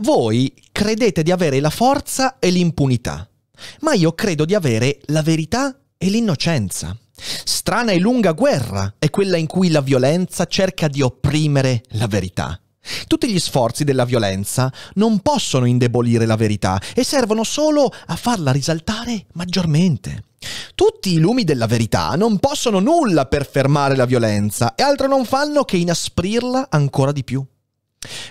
Voi credete di avere la forza e l'impunità, ma io credo di avere la verità e l'innocenza. Strana e lunga guerra è quella in cui la violenza cerca di opprimere la verità. Tutti gli sforzi della violenza non possono indebolire la verità e servono solo a farla risaltare maggiormente. Tutti i lumi della verità non possono nulla per fermare la violenza e altro non fanno che inasprirla ancora di più.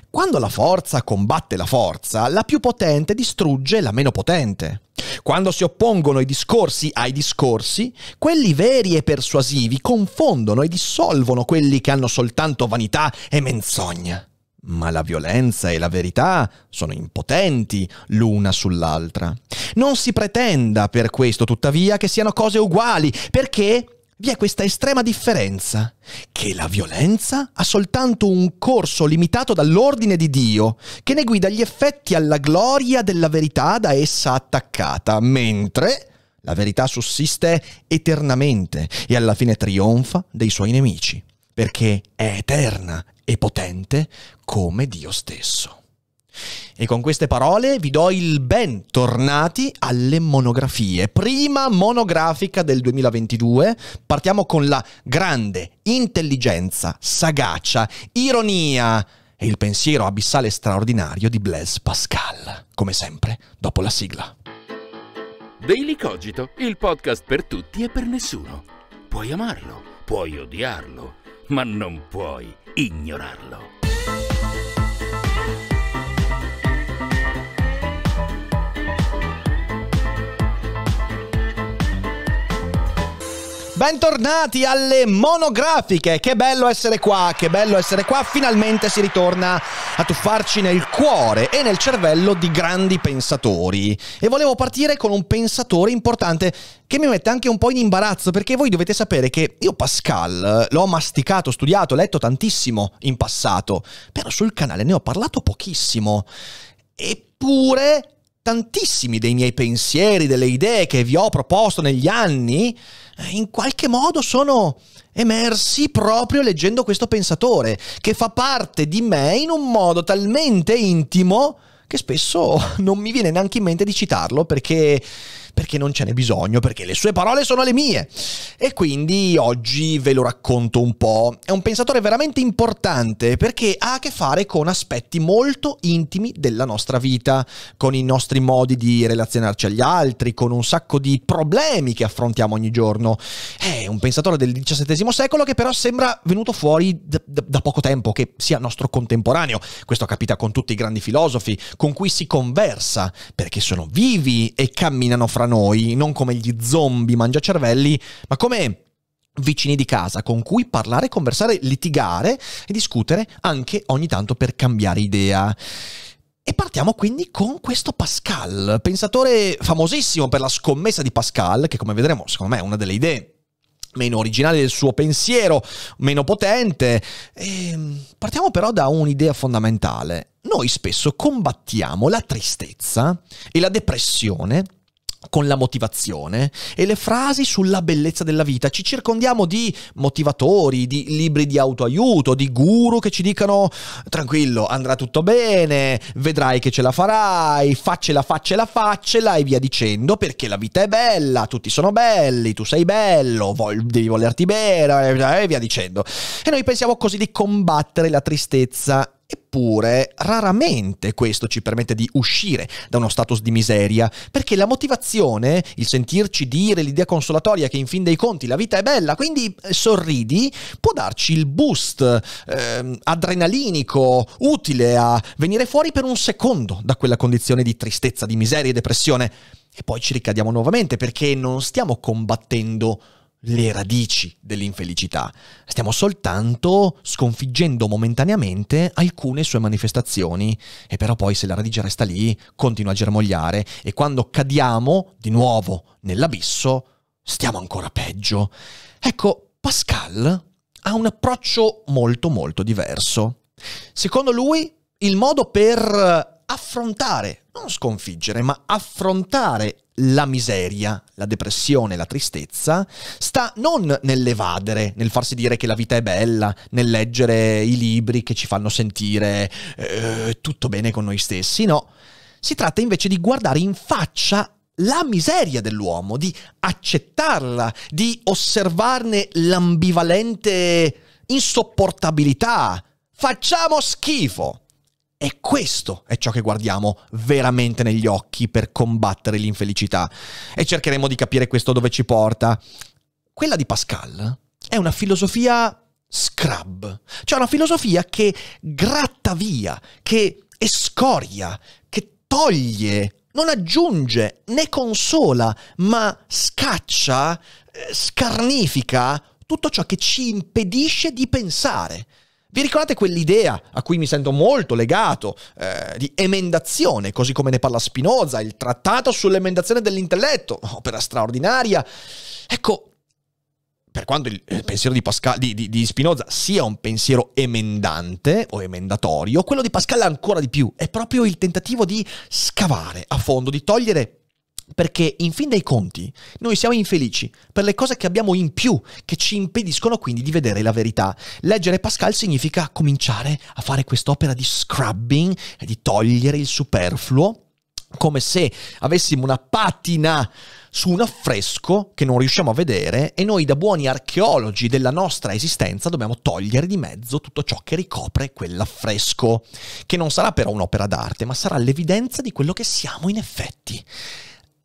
Quando la forza combatte la forza, la più potente distrugge la meno potente. Quando si oppongono i discorsi ai discorsi, quelli veri e persuasivi confondono e dissolvono quelli che hanno soltanto vanità e menzogna. Ma la violenza e la verità sono impotenti l'una sull'altra. Non si pretenda per questo, tuttavia, che siano cose uguali, perché vi è questa estrema differenza, che la violenza ha soltanto un corso limitato dall'ordine di Dio, che ne guida gli effetti alla gloria della verità da essa attaccata, mentre la verità sussiste eternamente e alla fine trionfa dei suoi nemici, perché è eterna e potente come Dio stesso. E con queste parole vi do il ben tornati alle monografie. Prima monografica del 2022, partiamo con la grande intelligenza, sagacia, ironia e il pensiero abissale straordinario di Blaise Pascal, come sempre, dopo la sigla. Daily Cogito, il podcast per tutti e per nessuno. Puoi amarlo, puoi odiarlo, ma non puoi ignorarlo. Bentornati alle monografiche, che bello essere qua, che bello essere qua, finalmente si ritorna a tuffarci nel cuore e nel cervello di grandi pensatori. E volevo partire con un pensatore importante che mi mette anche un po' in imbarazzo perché voi dovete sapere che io Pascal l'ho masticato, studiato, letto tantissimo in passato, però sul canale ne ho parlato pochissimo. Eppure tantissimi dei miei pensieri, delle idee che vi ho proposto negli anni, eh, in qualche modo sono emersi proprio leggendo questo pensatore, che fa parte di me in un modo talmente intimo che spesso non mi viene neanche in mente di citarlo perché perché non ce n'è bisogno, perché le sue parole sono le mie. E quindi oggi ve lo racconto un po'. È un pensatore veramente importante perché ha a che fare con aspetti molto intimi della nostra vita, con i nostri modi di relazionarci agli altri, con un sacco di problemi che affrontiamo ogni giorno. È un pensatore del XVII secolo che però sembra venuto fuori da, da, da poco tempo, che sia nostro contemporaneo. Questo capita con tutti i grandi filosofi con cui si conversa, perché sono vivi e camminano fra noi, non come gli zombie mangiacervelli, ma come vicini di casa con cui parlare, conversare, litigare e discutere anche ogni tanto per cambiare idea. E partiamo quindi con questo Pascal, pensatore famosissimo per la scommessa di Pascal, che come vedremo secondo me è una delle idee meno originali del suo pensiero, meno potente. E ehm, partiamo però da un'idea fondamentale. Noi spesso combattiamo la tristezza e la depressione con la motivazione e le frasi sulla bellezza della vita. Ci circondiamo di motivatori, di libri di autoaiuto, di guru che ci dicano tranquillo, andrà tutto bene, vedrai che ce la farai, faccela, faccela, faccela e via dicendo perché la vita è bella, tutti sono belli, tu sei bello, vol- devi volerti bene e via dicendo. E noi pensiamo così di combattere la tristezza Eppure raramente questo ci permette di uscire da uno status di miseria, perché la motivazione, il sentirci dire l'idea consolatoria che in fin dei conti la vita è bella, quindi eh, sorridi, può darci il boost eh, adrenalinico utile a venire fuori per un secondo da quella condizione di tristezza, di miseria e depressione. E poi ci ricadiamo nuovamente perché non stiamo combattendo le radici dell'infelicità, stiamo soltanto sconfiggendo momentaneamente alcune sue manifestazioni e però poi se la radice resta lì continua a germogliare e quando cadiamo di nuovo nell'abisso stiamo ancora peggio. Ecco, Pascal ha un approccio molto molto diverso. Secondo lui il modo per affrontare, non sconfiggere, ma affrontare la miseria, la depressione, la tristezza, sta non nell'evadere, nel farsi dire che la vita è bella, nel leggere i libri che ci fanno sentire eh, tutto bene con noi stessi, no. Si tratta invece di guardare in faccia la miseria dell'uomo, di accettarla, di osservarne l'ambivalente insopportabilità. Facciamo schifo! E questo è ciò che guardiamo veramente negli occhi per combattere l'infelicità. E cercheremo di capire questo dove ci porta. Quella di Pascal è una filosofia scrub, cioè una filosofia che gratta via, che escoria, che toglie, non aggiunge né consola, ma scaccia, eh, scarnifica tutto ciò che ci impedisce di pensare. Vi ricordate quell'idea a cui mi sento molto legato eh, di emendazione, così come ne parla Spinoza, il trattato sull'emendazione dell'intelletto, opera straordinaria. Ecco, per quanto il pensiero di, Pascal, di, di, di, Spinoza sia un pensiero emendante o emendatorio, quello di Pascal ancora di più è proprio il tentativo di scavare a fondo, di togliere perché in fin dei conti noi siamo infelici per le cose che abbiamo in più, che ci impediscono quindi di vedere la verità. Leggere Pascal significa cominciare a fare quest'opera di scrubbing, e di togliere il superfluo, come se avessimo una patina su un affresco che non riusciamo a vedere e noi da buoni archeologi della nostra esistenza dobbiamo togliere di mezzo tutto ciò che ricopre quell'affresco, che non sarà però un'opera d'arte, ma sarà l'evidenza di quello che siamo in effetti.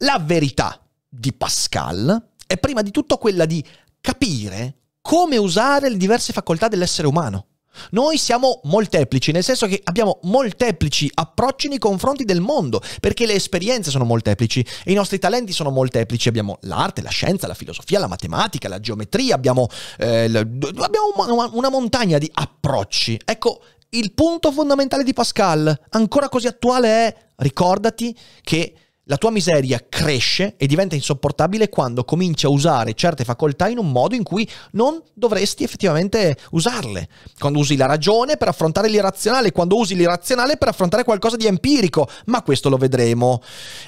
La verità di Pascal è prima di tutto quella di capire come usare le diverse facoltà dell'essere umano. Noi siamo molteplici, nel senso che abbiamo molteplici approcci nei confronti del mondo, perché le esperienze sono molteplici i nostri talenti sono molteplici. Abbiamo l'arte, la scienza, la filosofia, la matematica, la geometria, abbiamo, eh, abbiamo una montagna di approcci. Ecco, il punto fondamentale di Pascal, ancora così attuale, è ricordati che la tua miseria cresce e diventa insopportabile quando cominci a usare certe facoltà in un modo in cui non dovresti effettivamente usarle. Quando usi la ragione per affrontare l'irrazionale, quando usi l'irrazionale per affrontare qualcosa di empirico, ma questo lo vedremo.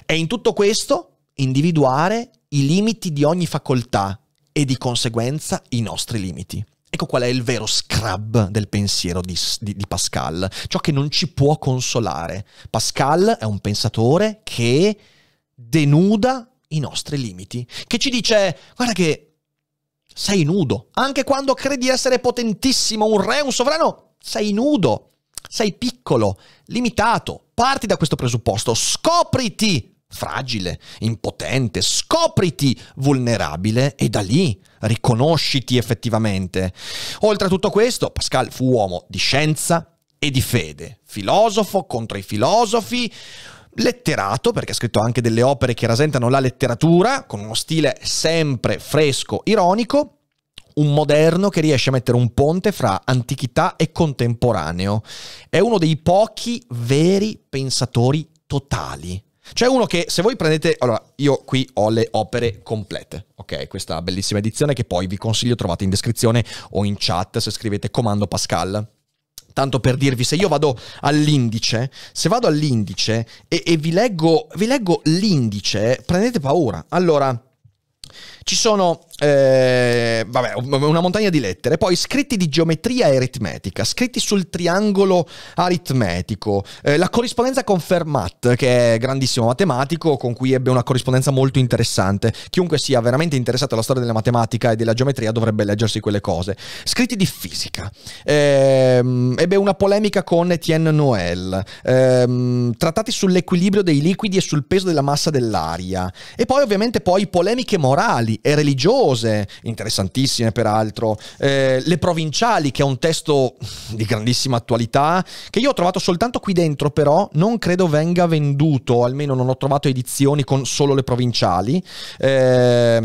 E in tutto questo individuare i limiti di ogni facoltà e di conseguenza i nostri limiti. Ecco qual è il vero scrub del pensiero di, di, di, Pascal, ciò che non ci può consolare. Pascal è un pensatore che denuda i nostri limiti, che ci dice guarda che sei nudo, anche quando credi essere potentissimo, un re, un sovrano, sei nudo, sei piccolo, limitato, parti da questo presupposto, scopriti fragile, impotente, scopriti vulnerabile e da lì riconosciti effettivamente. Oltre a tutto questo, Pascal fu uomo di scienza e di fede, filosofo contro i filosofi, letterato, perché ha scritto anche delle opere che rasentano la letteratura, con uno stile sempre fresco, ironico, un moderno che riesce a mettere un ponte fra antichità e contemporaneo. È uno dei pochi veri pensatori totali c'è uno che se voi prendete, allora io qui ho le opere complete, ok? Questa bellissima edizione che poi vi consiglio trovate in descrizione o in chat se scrivete comando Pascal. Tanto per dirvi, se io vado all'indice, se vado all'indice e, e vi, leggo, vi leggo l'indice, prendete paura. Allora, ci sono eh, vabbè, una montagna di lettere, poi scritti di geometria e aritmetica, scritti sul triangolo aritmetico, eh, la corrispondenza con Fermat, che è grandissimo matematico, con cui ebbe una corrispondenza molto interessante. Chiunque sia veramente interessato alla storia della matematica e della geometria dovrebbe leggersi quelle cose. Scritti di fisica, eh, ebbe una polemica con Etienne Noël, ehm, trattati sull'equilibrio dei liquidi e sul peso della massa dell'aria, e poi ovviamente poi polemiche morali culturali e religiose, interessantissime peraltro, eh, le provinciali, che è un testo di grandissima attualità, che io ho trovato soltanto qui dentro, però non credo venga venduto, almeno non ho trovato edizioni con solo le provinciali. Eh,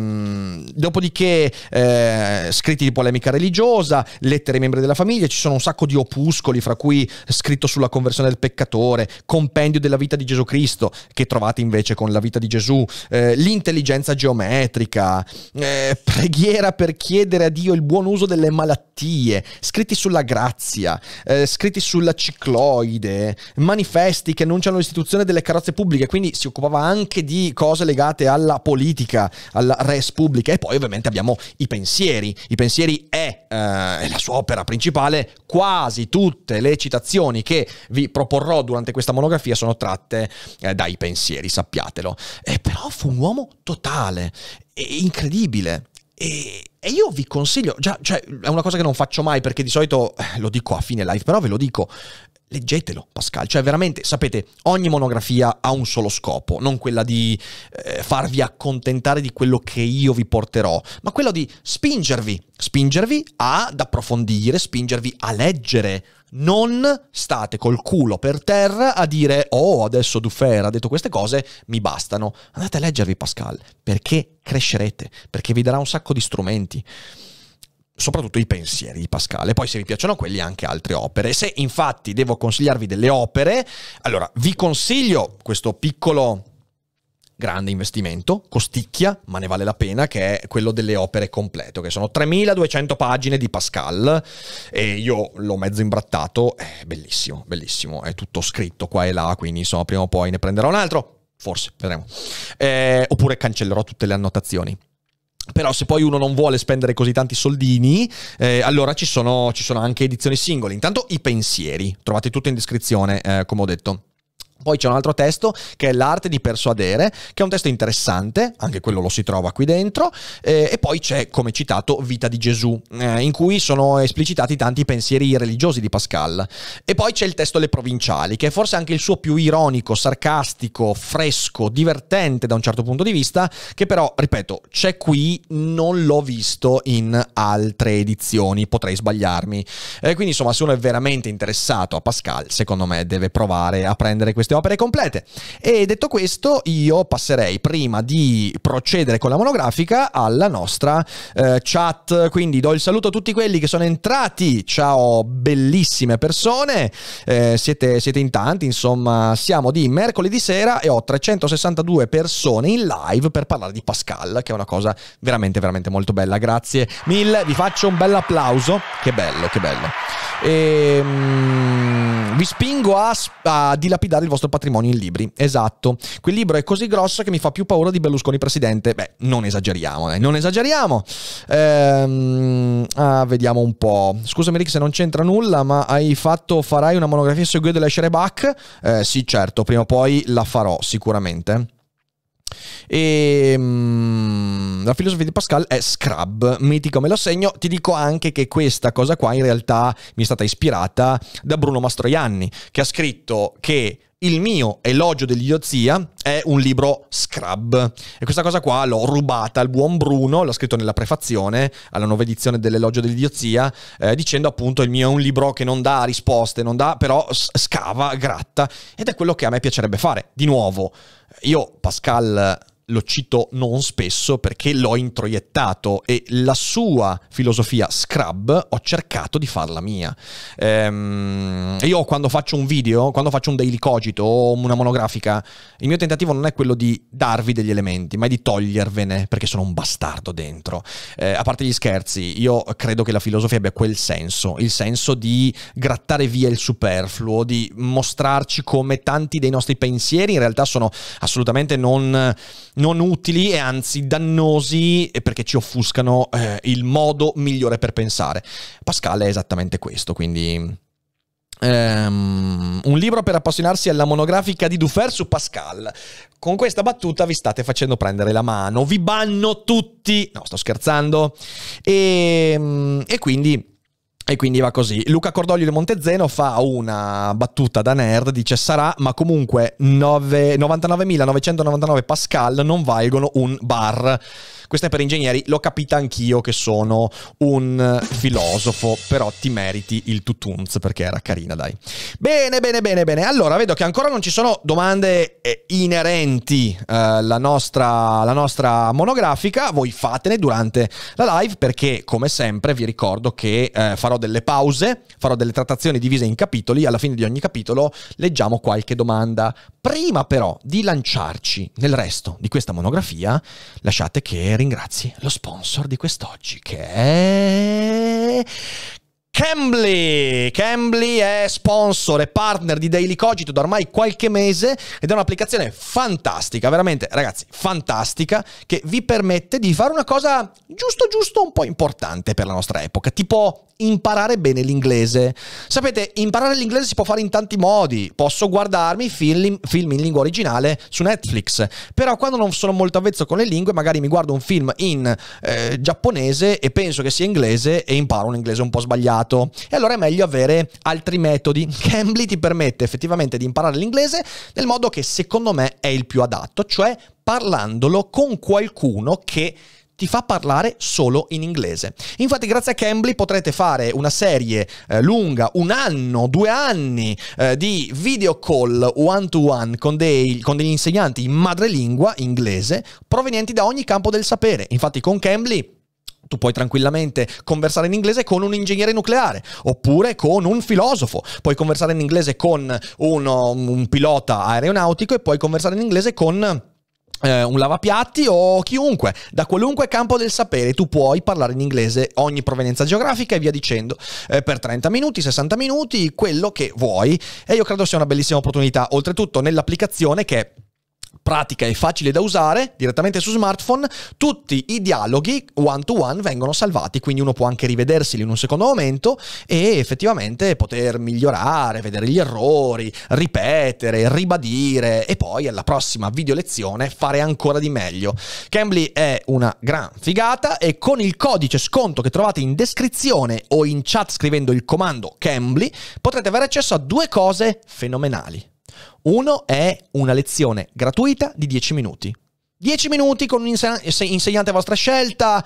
dopodiché, eh, scritti di polemica religiosa, lettere ai membri della famiglia, ci sono un sacco di opuscoli, fra cui scritto sulla conversione del peccatore, compendio della vita di Gesù Cristo, che trovate invece con la vita di Gesù, eh, l'intelligenza geometrica, eh, preghiera per chiedere a Dio il buon uso delle malattie, scritti sulla grazia, eh, scritti sulla cicloide, manifesti che annunciano l'istituzione delle carrozze pubbliche, quindi si occupava anche di cose legate alla politica, alla res pubblica e poi ovviamente abbiamo i pensieri, i pensieri è, eh, è la sua opera principale, quasi tutte le citazioni che vi proporrò durante questa monografia sono tratte eh, dai pensieri, sappiatelo. Eh, però fu un uomo totale è incredibile. E, e, io vi consiglio, già, cioè, è una cosa che non faccio mai perché di solito eh, lo dico a fine live, però ve lo dico, leggetelo Pascal, cioè veramente sapete ogni monografia ha un solo scopo, non quella di eh, farvi accontentare di quello che io vi porterò, ma quello di spingervi, spingervi ad approfondire, spingervi a leggere. Non state col culo per terra a dire "Oh, adesso Dufer ha detto queste cose, mi bastano". Andate a leggervi Pascal, perché crescerete, perché vi darà un sacco di strumenti soprattutto i pensieri di Pascal e poi se vi piacciono quelli anche altre opere. Se infatti devo consigliarvi delle opere, allora vi consiglio questo piccolo grande investimento, costicchia, ma ne vale la pena, che è quello delle opere completo, che sono 3200 pagine di Pascal e io l'ho mezzo imbrattato, è bellissimo, bellissimo, è tutto scritto qua e là, quindi insomma prima o poi ne prenderò un altro, forse, vedremo. Eh, oppure cancellerò tutte le annotazioni però se poi uno non vuole spendere così tanti soldini, eh, allora ci sono, ci sono, anche edizioni singole. Intanto i pensieri, trovate tutto in descrizione, eh, come ho detto. Poi c'è un altro testo che è L'arte di persuadere, che è un testo interessante, anche quello lo si trova qui dentro, eh, e poi c'è, come citato, Vita di Gesù, eh, in cui sono esplicitati tanti pensieri religiosi di Pascal. E poi c'è il testo Le provinciali, che è forse anche il suo più ironico, sarcastico, fresco, divertente da un certo punto di vista, che però, ripeto, c'è qui, non l'ho visto in altre edizioni, potrei sbagliarmi. Eh, quindi insomma, se uno è veramente interessato a Pascal, secondo me deve provare a prendere queste opere complete. E detto questo, io passerei prima di procedere con la monografica alla nostra eh, chat. Quindi do il saluto a tutti quelli che sono entrati. Ciao, bellissime persone. Eh, siete, siete in tanti, insomma, siamo di mercoledì sera e ho 362 persone in live per parlare di Pascal, che è una cosa veramente, veramente molto bella. Grazie mille, vi faccio un bel applauso. Che bello, che bello. Ehm vi spingo a, a, dilapidare il vostro patrimonio in libri. Esatto. Quel libro è così grosso che mi fa più paura di Berlusconi presidente. Beh, non esageriamo, eh. non esageriamo. Ehm, ah, vediamo un po'. Scusami Rick se non c'entra nulla, ma hai fatto, farai una monografia su Goethe Lescherebach? Eh, sì, certo, prima o poi la farò sicuramente. E, ehm, la filosofia di Pascal è scrub, metti come lo segno. Ti dico anche che questa cosa qua in realtà mi è stata ispirata da Bruno Mastroianni, che ha scritto che il mio elogio dell'idiozia è un libro scrub. E questa cosa qua l'ho rubata al buon Bruno, l'ho scritto nella prefazione alla nuova edizione dell'elogio dell'idiozia, eh, dicendo appunto il mio è un libro che non dà risposte, non dà, però scava, gratta. Ed è quello che a me piacerebbe fare. Di nuovo, io Pascal lo cito non spesso perché l'ho introiettato e la sua filosofia scrub ho cercato di farla mia. Ehm, io quando faccio un video, quando faccio un daily cogito o una monografica, il mio tentativo non è quello di darvi degli elementi, ma è di togliervene perché sono un bastardo dentro. Ehm, a parte gli scherzi, io credo che la filosofia abbia quel senso, il senso di grattare via il superfluo, di mostrarci come tanti dei nostri pensieri in realtà sono assolutamente non non utili e anzi dannosi eh, perché ci offuscano eh, il modo migliore per pensare. Pascal è esattamente questo, quindi... Um, un libro per appassionarsi alla monografica di Dufer su Pascal. Con questa battuta vi state facendo prendere la mano, vi banno tutti. No, sto scherzando. E, ehm, e quindi e quindi va così. Luca Cordoglio di Montezeno fa una battuta da nerd, dice sarà, ma comunque 9, 99.999 Pascal non valgono un bar. Questo è per ingegneri, l'ho capita anch'io che sono un filosofo, però ti meriti il tutunz perché era carina, dai. Bene, bene, bene, bene. Allora, vedo che ancora non ci sono domande eh, inerenti alla eh, nostra, alla nostra monografica, voi fatene durante la live perché come sempre vi ricordo che eh, farò farò delle pause, farò delle trattazioni divise in capitoli, alla fine di ogni capitolo leggiamo qualche domanda. Prima però di lanciarci nel resto di questa monografia, lasciate che ringrazi lo sponsor di quest'oggi che è Cambly. Cambly è sponsor e partner di Daily Cogito da ormai qualche mese ed è un'applicazione fantastica, veramente ragazzi, fantastica, che vi permette di fare una cosa giusto giusto un po' importante per la nostra epoca, tipo imparare bene l'inglese. Sapete, imparare l'inglese si può fare in tanti modi. Posso guardarmi film, film, in lingua originale su Netflix, però quando non sono molto avvezzo con le lingue, magari mi guardo un film in eh, giapponese e penso che sia inglese e imparo un inglese un po' sbagliato imparato e allora è meglio avere altri metodi. Cambly ti permette effettivamente di imparare l'inglese nel modo che secondo me è il più adatto, cioè parlandolo con qualcuno che ti fa parlare solo in inglese. Infatti grazie a Cambly potrete fare una serie eh, lunga, un anno, due anni eh, di video call one to one con, dei, con degli insegnanti in madrelingua inglese provenienti da ogni campo del sapere. Infatti con Cambly tu puoi tranquillamente conversare in inglese con un ingegnere nucleare oppure con un filosofo, puoi conversare in inglese con uno, un pilota aeronautico e puoi conversare in inglese con... Eh, un lavapiatti o chiunque, da qualunque campo del sapere tu puoi parlare in inglese ogni provenienza geografica e via dicendo eh, per 30 minuti, 60 minuti, quello che vuoi e io credo sia una bellissima opportunità, oltretutto nell'applicazione che È pratica e facile da usare direttamente su smartphone, tutti i dialoghi one to one vengono salvati, quindi uno può anche rivederseli in un secondo momento e effettivamente poter migliorare, vedere gli errori, ripetere, ribadire e poi alla prossima video lezione fare ancora di meglio. Cambly è una gran figata e con il codice sconto che trovate in descrizione o in chat scrivendo il comando Cambly potrete avere accesso a due cose fenomenali. Uno è una lezione gratuita di 10 minuti. 10 minuti con un insegnante a vostra scelta,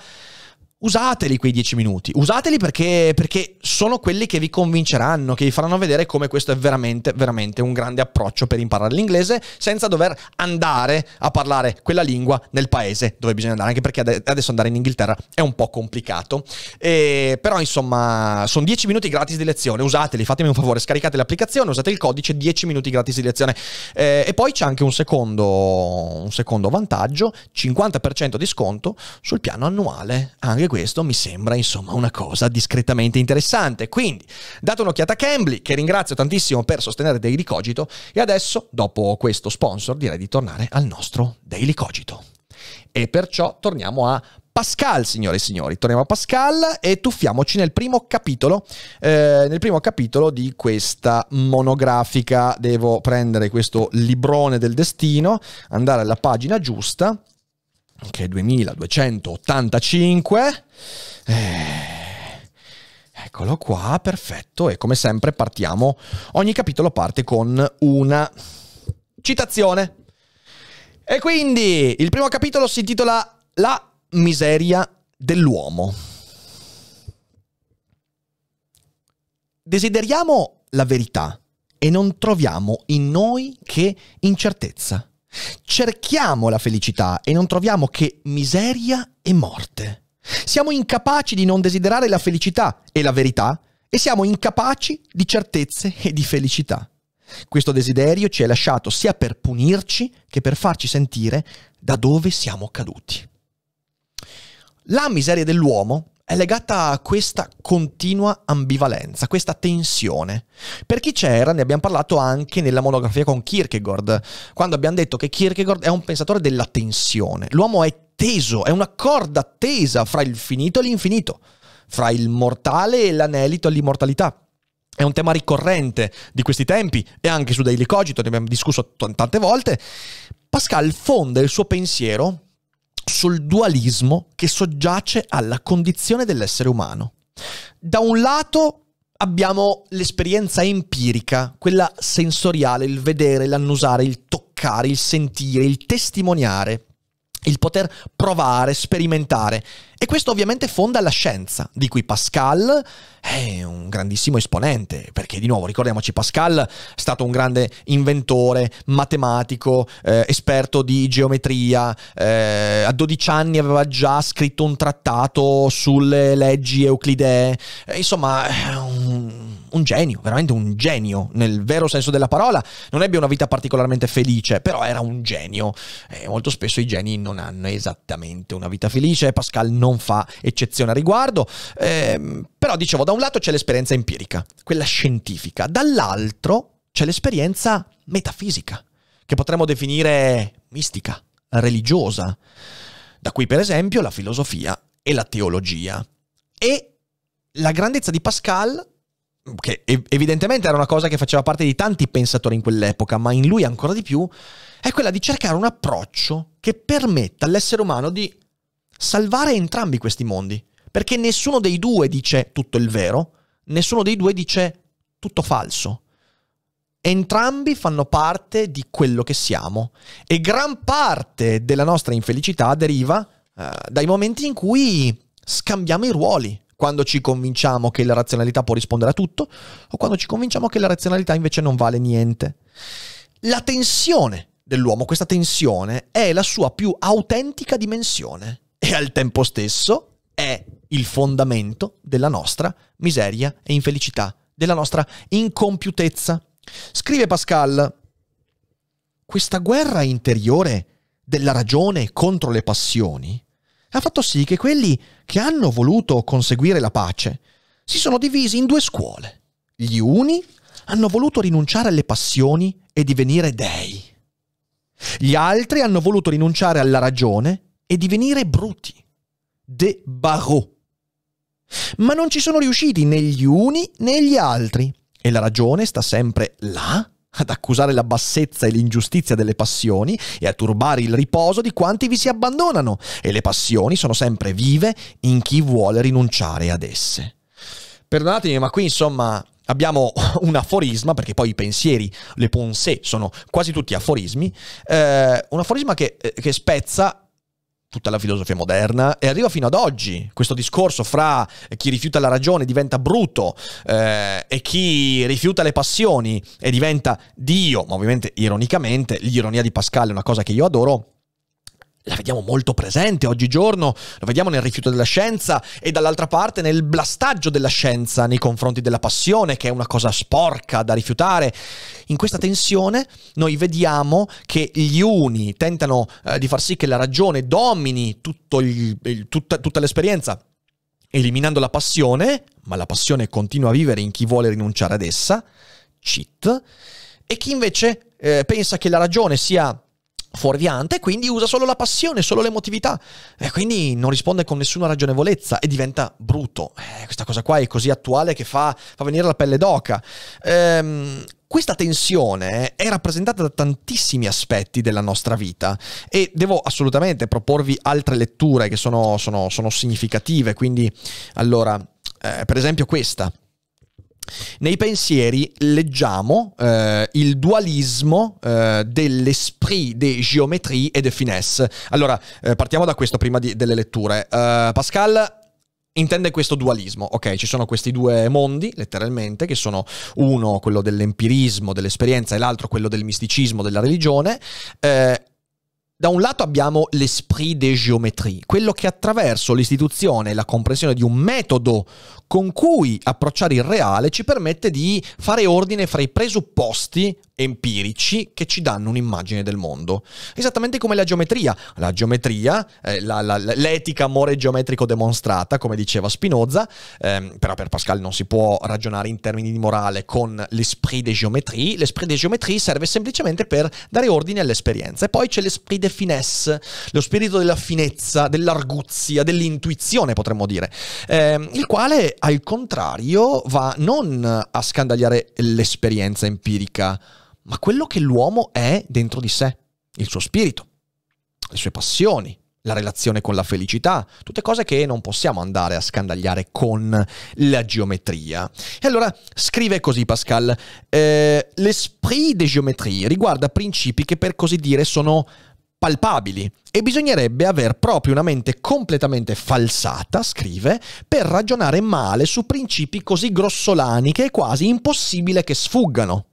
usateli quei 10 minuti, usateli perché, perché, sono quelli che vi convinceranno, che vi faranno vedere come questo è veramente, veramente un grande approccio per imparare l'inglese senza dover andare a parlare quella lingua nel paese dove bisogna andare, anche perché adesso andare in Inghilterra è un po' complicato. E, però insomma, sono 10 minuti gratis di lezione, usateli, fatemi un favore, scaricate l'applicazione, usate il codice 10 minuti gratis di lezione. Eh, e poi c'è anche un secondo, un secondo vantaggio, 50% di sconto sul piano annuale, anche questo mi sembra insomma una cosa discretamente interessante. Quindi date un'occhiata a Cambly, che ringrazio tantissimo per sostenere Daily Cogito, e adesso, dopo questo sponsor, direi di tornare al nostro Daily Cogito. E perciò torniamo a Pascal, signore e signori. Torniamo a Pascal e tuffiamoci nel primo capitolo, eh, nel primo capitolo di questa monografica. Devo prendere questo librone del destino, andare alla pagina giusta che è 2285. Eh. Eccolo qua, perfetto. E come sempre partiamo, ogni capitolo parte con una citazione. E quindi il primo capitolo si intitola La miseria dell'uomo. Desideriamo la verità e non troviamo in noi che incertezza. Cerchiamo la felicità e non troviamo che miseria e morte. Siamo incapaci di non desiderare la felicità e la verità e siamo incapaci di certezze e di felicità. Questo desiderio ci è lasciato sia per punirci che per farci sentire da dove siamo caduti. La miseria dell'uomo è legata a questa continua ambivalenza, questa tensione. Per chi c'era, ne abbiamo parlato anche nella monografia con Kierkegaard, quando abbiamo detto che Kierkegaard è un pensatore della tensione. L'uomo è teso, è una corda tesa fra il finito e l'infinito, fra il mortale e l'anelito all'immortalità. È un tema ricorrente di questi tempi e anche su Daily Cogito, ne abbiamo discusso t- tante volte. Pascal fonda il suo pensiero sul dualismo che soggiace alla condizione dell'essere umano. Da un lato abbiamo l'esperienza empirica, quella sensoriale, il vedere, l'annusare, il toccare, il sentire, il testimoniare, il poter provare, sperimentare. E questo ovviamente fonda la scienza, di cui Pascal è un grandissimo esponente, perché di nuovo ricordiamoci Pascal è stato un grande inventore, matematico, eh, esperto di geometria, eh, a 12 anni aveva già scritto un trattato sulle leggi euclidee, eh, insomma un un genio, veramente un genio nel vero senso della parola. Non ebbe una vita particolarmente felice, però era un genio. E eh, molto spesso i geni non hanno esattamente una vita felice, Pascal non fa eccezione a riguardo. Eh, però dicevo, da un lato c'è l'esperienza empirica, quella scientifica, dall'altro c'è l'esperienza metafisica, che potremmo definire mistica, religiosa, da qui per esempio la filosofia e la teologia. E la grandezza di Pascal che evidentemente era una cosa che faceva parte di tanti pensatori in quell'epoca, ma in lui ancora di più, è quella di cercare un approccio che permetta all'essere umano di salvare entrambi questi mondi. Perché nessuno dei due dice tutto il vero, nessuno dei due dice tutto falso. Entrambi fanno parte di quello che siamo e gran parte della nostra infelicità deriva eh, dai momenti in cui scambiamo i ruoli quando ci convinciamo che la razionalità può rispondere a tutto o quando ci convinciamo che la razionalità invece non vale niente. La tensione dell'uomo, questa tensione, è la sua più autentica dimensione e al tempo stesso è il fondamento della nostra miseria e infelicità, della nostra incompiutezza. Scrive Pascal, questa guerra interiore della ragione contro le passioni ha fatto sì che quelli che hanno voluto conseguire la pace si sono divisi in due scuole. Gli uni hanno voluto rinunciare alle passioni e divenire dei. Gli altri hanno voluto rinunciare alla ragione e divenire bruti. De Barreau. Ma non ci sono riusciti né gli uni né gli altri. E la ragione sta sempre là ad accusare la bassezza e l'ingiustizia delle passioni e a turbare il riposo di quanti vi si abbandonano, e le passioni sono sempre vive in chi vuole rinunciare ad esse. Perdonatemi, ma qui insomma abbiamo un aforisma, perché poi i pensieri, le pensée, sono quasi tutti aforismi, eh, un aforisma che, eh, che spezza tutta la filosofia moderna e arriva fino ad oggi questo discorso fra chi rifiuta la ragione diventa bruto eh, e chi rifiuta le passioni e diventa Dio, ma ovviamente ironicamente l'ironia di Pascal è una cosa che io adoro, la vediamo molto presente oggigiorno, lo vediamo nel rifiuto della scienza e dall'altra parte nel blastaggio della scienza nei confronti della passione, che è una cosa sporca da rifiutare. In questa tensione noi vediamo che gli uni tentano eh, di far sì che la ragione domini il, il, tutta, tutta l'esperienza, eliminando la passione, ma la passione continua a vivere in chi vuole rinunciare ad essa, cheat, e chi invece eh, pensa che la ragione sia fuorviante, quindi usa solo la passione, solo l'emotività e eh, quindi non risponde con nessuna ragionevolezza e diventa brutto. Eh, questa cosa qua è così attuale che fa, fa venire la pelle d'oca. Ehm, questa tensione è rappresentata da tantissimi aspetti della nostra vita e devo assolutamente proporvi altre letture che sono, sono, sono significative, quindi allora, eh, per esempio questa. Nei pensieri leggiamo eh, il dualismo eh, dell'esprit de géométrie e de finesse. Allora, eh, partiamo da questo prima di, delle letture. Uh, Pascal intende questo dualismo, ok? Ci sono questi due mondi, letteralmente, che sono uno quello dell'empirismo, dell'esperienza, e l'altro quello del misticismo, della religione. Eh, da un lato abbiamo l'esprit de géométrie, quello che attraverso l'istituzione e la comprensione di un metodo con cui approcciare il reale ci permette di fare ordine fra i presupposti empirici che ci danno un'immagine del mondo. Esattamente come la geometria. La geometria, eh, la, la, l'etica amore geometrico demonstrata, come diceva Spinoza, ehm, però per Pascal non si può ragionare in termini di morale con l'esprit de geometrie. L'esprit de geometrie serve semplicemente per dare ordine all'esperienza. E poi c'è l'esprit de finesse, lo spirito della finezza, dell'arguzia, dell'intuizione, potremmo dire, ehm, il quale al contrario va non a scandagliare l'esperienza empirica, ma quello che l'uomo è dentro di sé, il suo spirito, le sue passioni, la relazione con la felicità, tutte cose che non possiamo andare a scandagliare con la geometria. E allora scrive così Pascal, eh, l'esprit de geometrie riguarda principi che per così dire sono palpabili e bisognerebbe aver proprio una mente completamente falsata, scrive, per ragionare male su principi così grossolani che è quasi impossibile che sfuggano.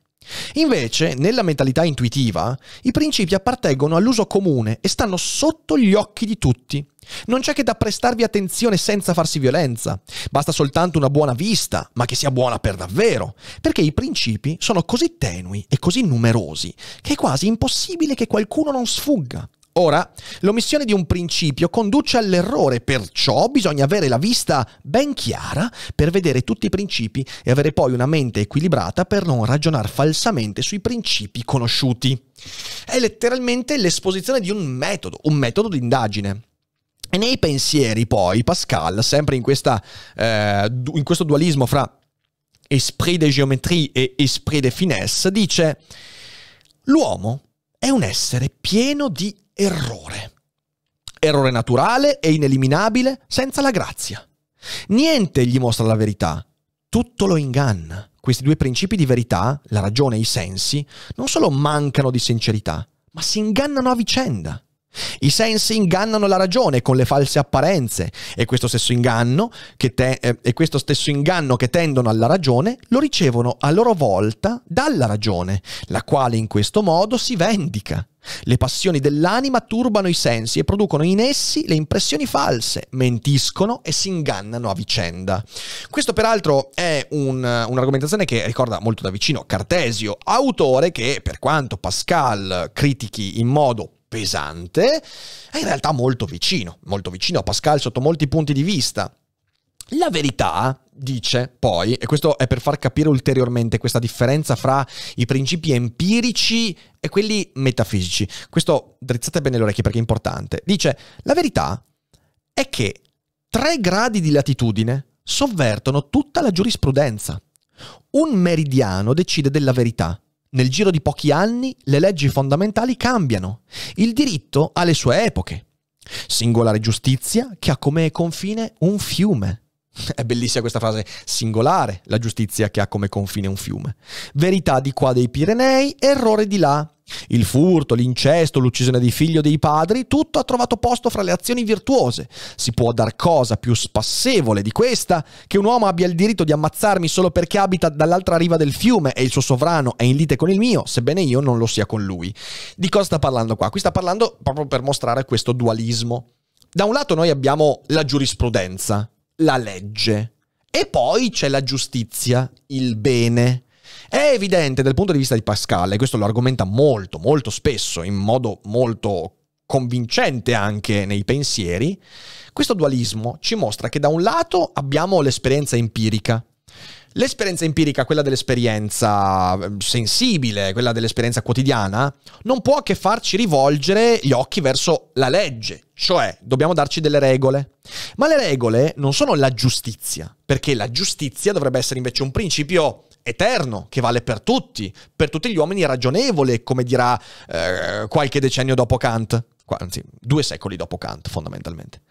Invece, nella mentalità intuitiva, i principi appartengono all'uso comune e stanno sotto gli occhi di tutti. Non c'è che da prestarvi attenzione senza farsi violenza. Basta soltanto una buona vista, ma che sia buona per davvero, perché i principi sono così tenui e così numerosi che è quasi impossibile che qualcuno non sfugga. Ora, l'omissione di un principio conduce all'errore, perciò bisogna avere la vista ben chiara per vedere tutti i principi e avere poi una mente equilibrata per non ragionare falsamente sui principi conosciuti. È letteralmente l'esposizione di un metodo, un metodo d'indagine. E nei pensieri poi Pascal, sempre in, questa, eh, in questo dualismo fra esprit de géométrie e esprit de finesse, dice l'uomo è un essere pieno di errore. Errore naturale e ineliminabile senza la grazia. Niente gli mostra la verità, tutto lo inganna. Questi due principi di verità, la ragione e i sensi, non solo mancano di sincerità, ma si ingannano a vicenda. I sensi ingannano la ragione con le false apparenze e questo stesso inganno che, te, eh, questo stesso inganno che tendono alla ragione lo ricevono a loro volta dalla ragione, la quale in questo modo si vendica. Le passioni dell'anima turbano i sensi e producono in essi le impressioni false, mentiscono e si ingannano a vicenda. Questo peraltro è un, un'argomentazione che ricorda molto da vicino Cartesio, autore che per quanto Pascal critichi in modo pesante, è in realtà molto vicino, molto vicino a Pascal sotto molti punti di vista. La verità, dice poi, e questo è per far capire ulteriormente questa differenza fra i principi empirici e quelli metafisici. Questo drizzate bene le orecchie perché è importante. Dice, la verità è che tre gradi di latitudine sovvertono tutta la giurisprudenza. Un meridiano decide della verità nel giro di pochi anni le leggi fondamentali cambiano. Il diritto ha le sue epoche. Singolare giustizia che ha come confine un fiume. È bellissima questa frase singolare, la giustizia che ha come confine un fiume. Verità di qua dei Pirenei, errore di là. Il furto, l'incesto, l'uccisione dei figli o dei padri, tutto ha trovato posto fra le azioni virtuose. Si può dar cosa più spassevole di questa? Che un uomo abbia il diritto di ammazzarmi solo perché abita dall'altra riva del fiume e il suo sovrano è in lite con il mio, sebbene io non lo sia con lui. Di cosa sta parlando qua? Qui sta parlando proprio per mostrare questo dualismo. Da un lato noi abbiamo la giurisprudenza, la legge. E poi c'è la giustizia, il bene. È evidente dal punto di vista di Pascal, e questo lo argomenta molto, molto spesso, in modo molto convincente anche nei pensieri, questo dualismo ci mostra che da un lato abbiamo l'esperienza empirica, L'esperienza empirica, quella dell'esperienza ehm, sensibile, quella dell'esperienza quotidiana, non può che farci rivolgere gli occhi verso la legge, cioè dobbiamo darci delle regole. Ma le regole non sono la giustizia, perché la giustizia dovrebbe essere invece un principio eterno, che vale per tutti, per tutti gli uomini ragionevole, come dirà eh, qualche decennio dopo Kant anzi, due secoli dopo Kant, fondamentalmente.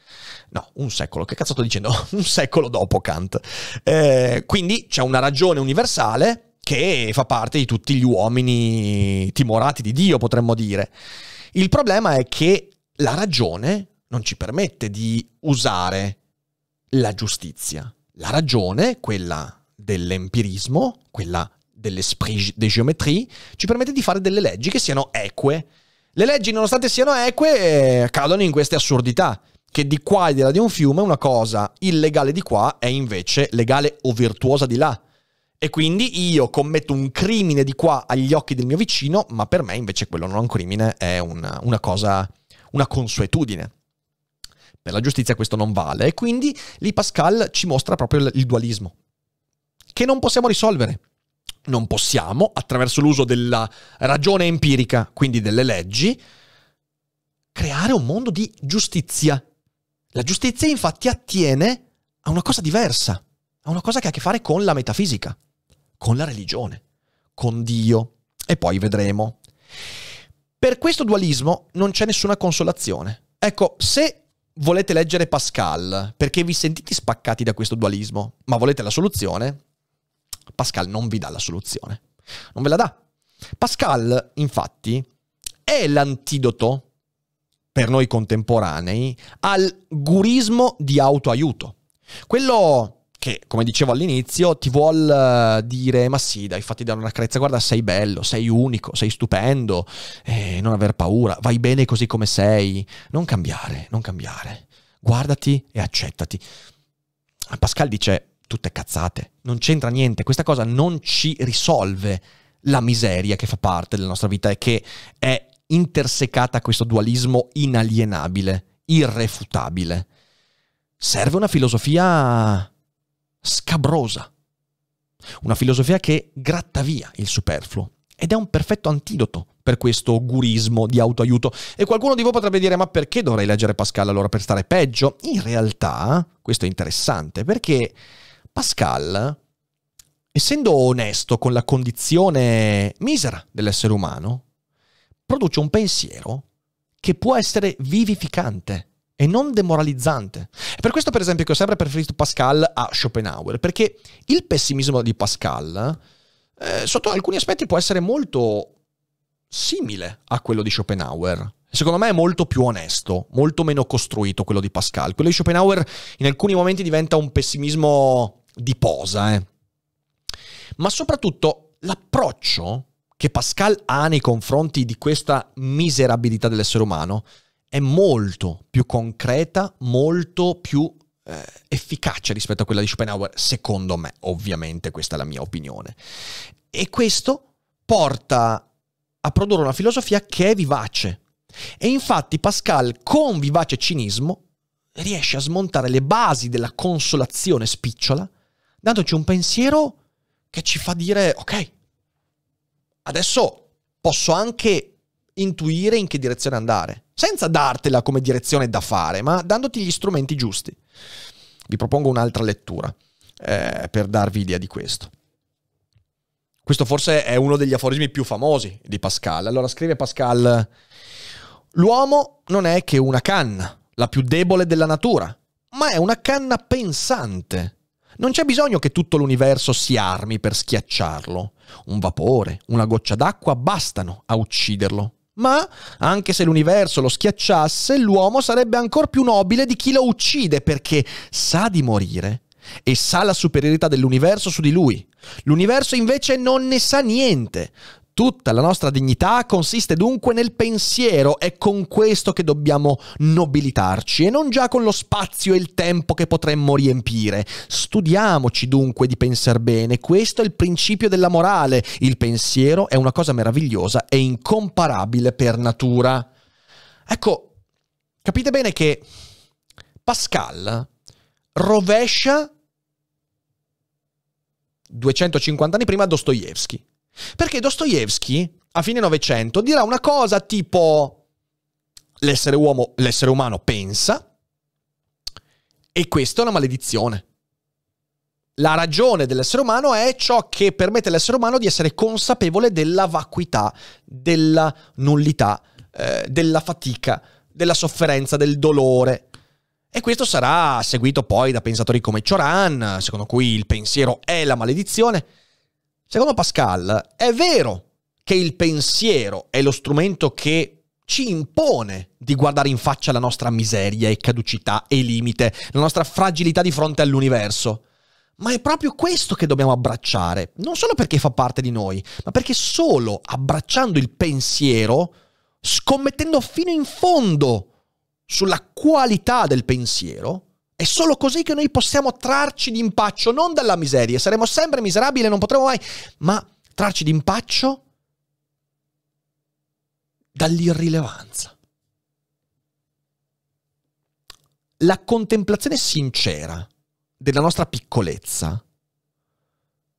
No, un secolo, che cazzo sto dicendo? un secolo dopo Kant. Eh, quindi c'è una ragione universale che fa parte di tutti gli uomini timorati di Dio, potremmo dire. Il problema è che la ragione non ci permette di usare la giustizia. La ragione, quella dell'empirismo, quella dell'esprit de géométrie, ci permette di fare delle leggi che siano eque, le leggi, nonostante siano eque, eh, cadono in queste assurdità che di qua e di là di un fiume una cosa illegale di qua è invece legale o virtuosa di là. E quindi io commetto un crimine di qua agli occhi del mio vicino, ma per me invece quello non è un crimine, è una, una cosa, una consuetudine. Per la giustizia questo non vale e quindi lì Pascal ci mostra proprio il dualismo, che non possiamo risolvere non possiamo, attraverso l'uso della ragione empirica, quindi delle leggi, creare un mondo di giustizia. La giustizia infatti attiene a una cosa diversa, a una cosa che ha a che fare con la metafisica, con la religione, con Dio. E poi vedremo. Per questo dualismo non c'è nessuna consolazione. Ecco, se volete leggere Pascal perché vi sentite spaccati da questo dualismo, ma volete la soluzione, Pascal non vi dà la soluzione. Non ve la dà. Pascal, infatti, è l'antidoto per noi contemporanei al gurismo di autoaiuto. Quello che, come dicevo all'inizio, ti vuol eh, dire, ma sì, dai, fatti dare una carezza, guarda, sei bello, sei unico, sei stupendo, eh, non aver paura, vai bene così come sei, non cambiare, non cambiare, guardati e accettati. Pascal dice tutte cazzate non c'entra niente, questa cosa non ci risolve la miseria che fa parte della nostra vita e che è intersecata a questo dualismo inalienabile, irrefutabile. Serve una filosofia scabrosa, una filosofia che gratta via il superfluo ed è un perfetto antidoto per questo gurismo di autoaiuto. E qualcuno di voi potrebbe dire: Ma perché dovrei leggere Pascal allora per stare peggio? In realtà, questo è interessante perché Pascal, essendo onesto con la condizione misera dell'essere umano, produce un pensiero che può essere vivificante e non demoralizzante. È per questo, per esempio, che ho sempre preferito Pascal a Schopenhauer, perché il pessimismo di Pascal, eh, sotto alcuni aspetti, può essere molto simile a quello di Schopenhauer. Secondo me è molto più onesto, molto meno costruito quello di Pascal. Quello di Schopenhauer in alcuni momenti diventa un pessimismo di posa, eh. ma soprattutto l'approccio che Pascal ha nei confronti di questa miserabilità dell'essere umano è molto più concreta, molto più eh, efficace rispetto a quella di Schopenhauer, secondo me, ovviamente questa è la mia opinione. E questo porta a produrre una filosofia che è vivace. E infatti Pascal, con vivace cinismo, riesce a smontare le basi della consolazione spicciola dandoci un pensiero che ci fa dire, ok, adesso posso anche intuire in che direzione andare, senza dartela come direzione da fare, ma dandoti gli strumenti giusti. Vi propongo un'altra lettura eh, per darvi idea di questo. Questo forse è uno degli aforismi più famosi di Pascal. Allora scrive Pascal, l'uomo non è che una canna, la più debole della natura, ma è una canna pensante non c'è bisogno che tutto l'universo si armi per schiacciarlo. Un vapore, una goccia d'acqua bastano a ucciderlo. Ma, anche se l'universo lo schiacciasse, l'uomo sarebbe ancora più nobile di chi lo uccide perché sa di morire e sa la superiorità dell'universo su di lui. L'universo invece non ne sa niente. Tutta la nostra dignità consiste dunque nel pensiero, è con questo che dobbiamo nobilitarci e non già con lo spazio e il tempo che potremmo riempire. Studiamoci dunque di pensar bene, questo è il principio della morale. Il pensiero è una cosa meravigliosa e incomparabile per natura. Ecco, capite bene che Pascal rovescia 250 anni prima Dostoevsky perché Dostoevsky, a fine Novecento, dirà una cosa tipo l'essere, uomo, l'essere umano pensa e questa è una maledizione. La ragione dell'essere umano è ciò che permette all'essere umano di essere consapevole della vacuità, della nullità, eh, della fatica, della sofferenza, del dolore. E questo sarà seguito poi da pensatori come Cioran, secondo cui il pensiero è la maledizione. Secondo Pascal, è vero che il pensiero è lo strumento che ci impone di guardare in faccia la nostra miseria e caducità e limite, la nostra fragilità di fronte all'universo. Ma è proprio questo che dobbiamo abbracciare, non solo perché fa parte di noi, ma perché solo abbracciando il pensiero, scommettendo fino in fondo sulla qualità del pensiero, è solo così che noi possiamo trarci d'impaccio, non dalla miseria. Saremo sempre miserabili, non potremo mai, ma trarci d'impaccio dall'irrilevanza. La contemplazione sincera della nostra piccolezza,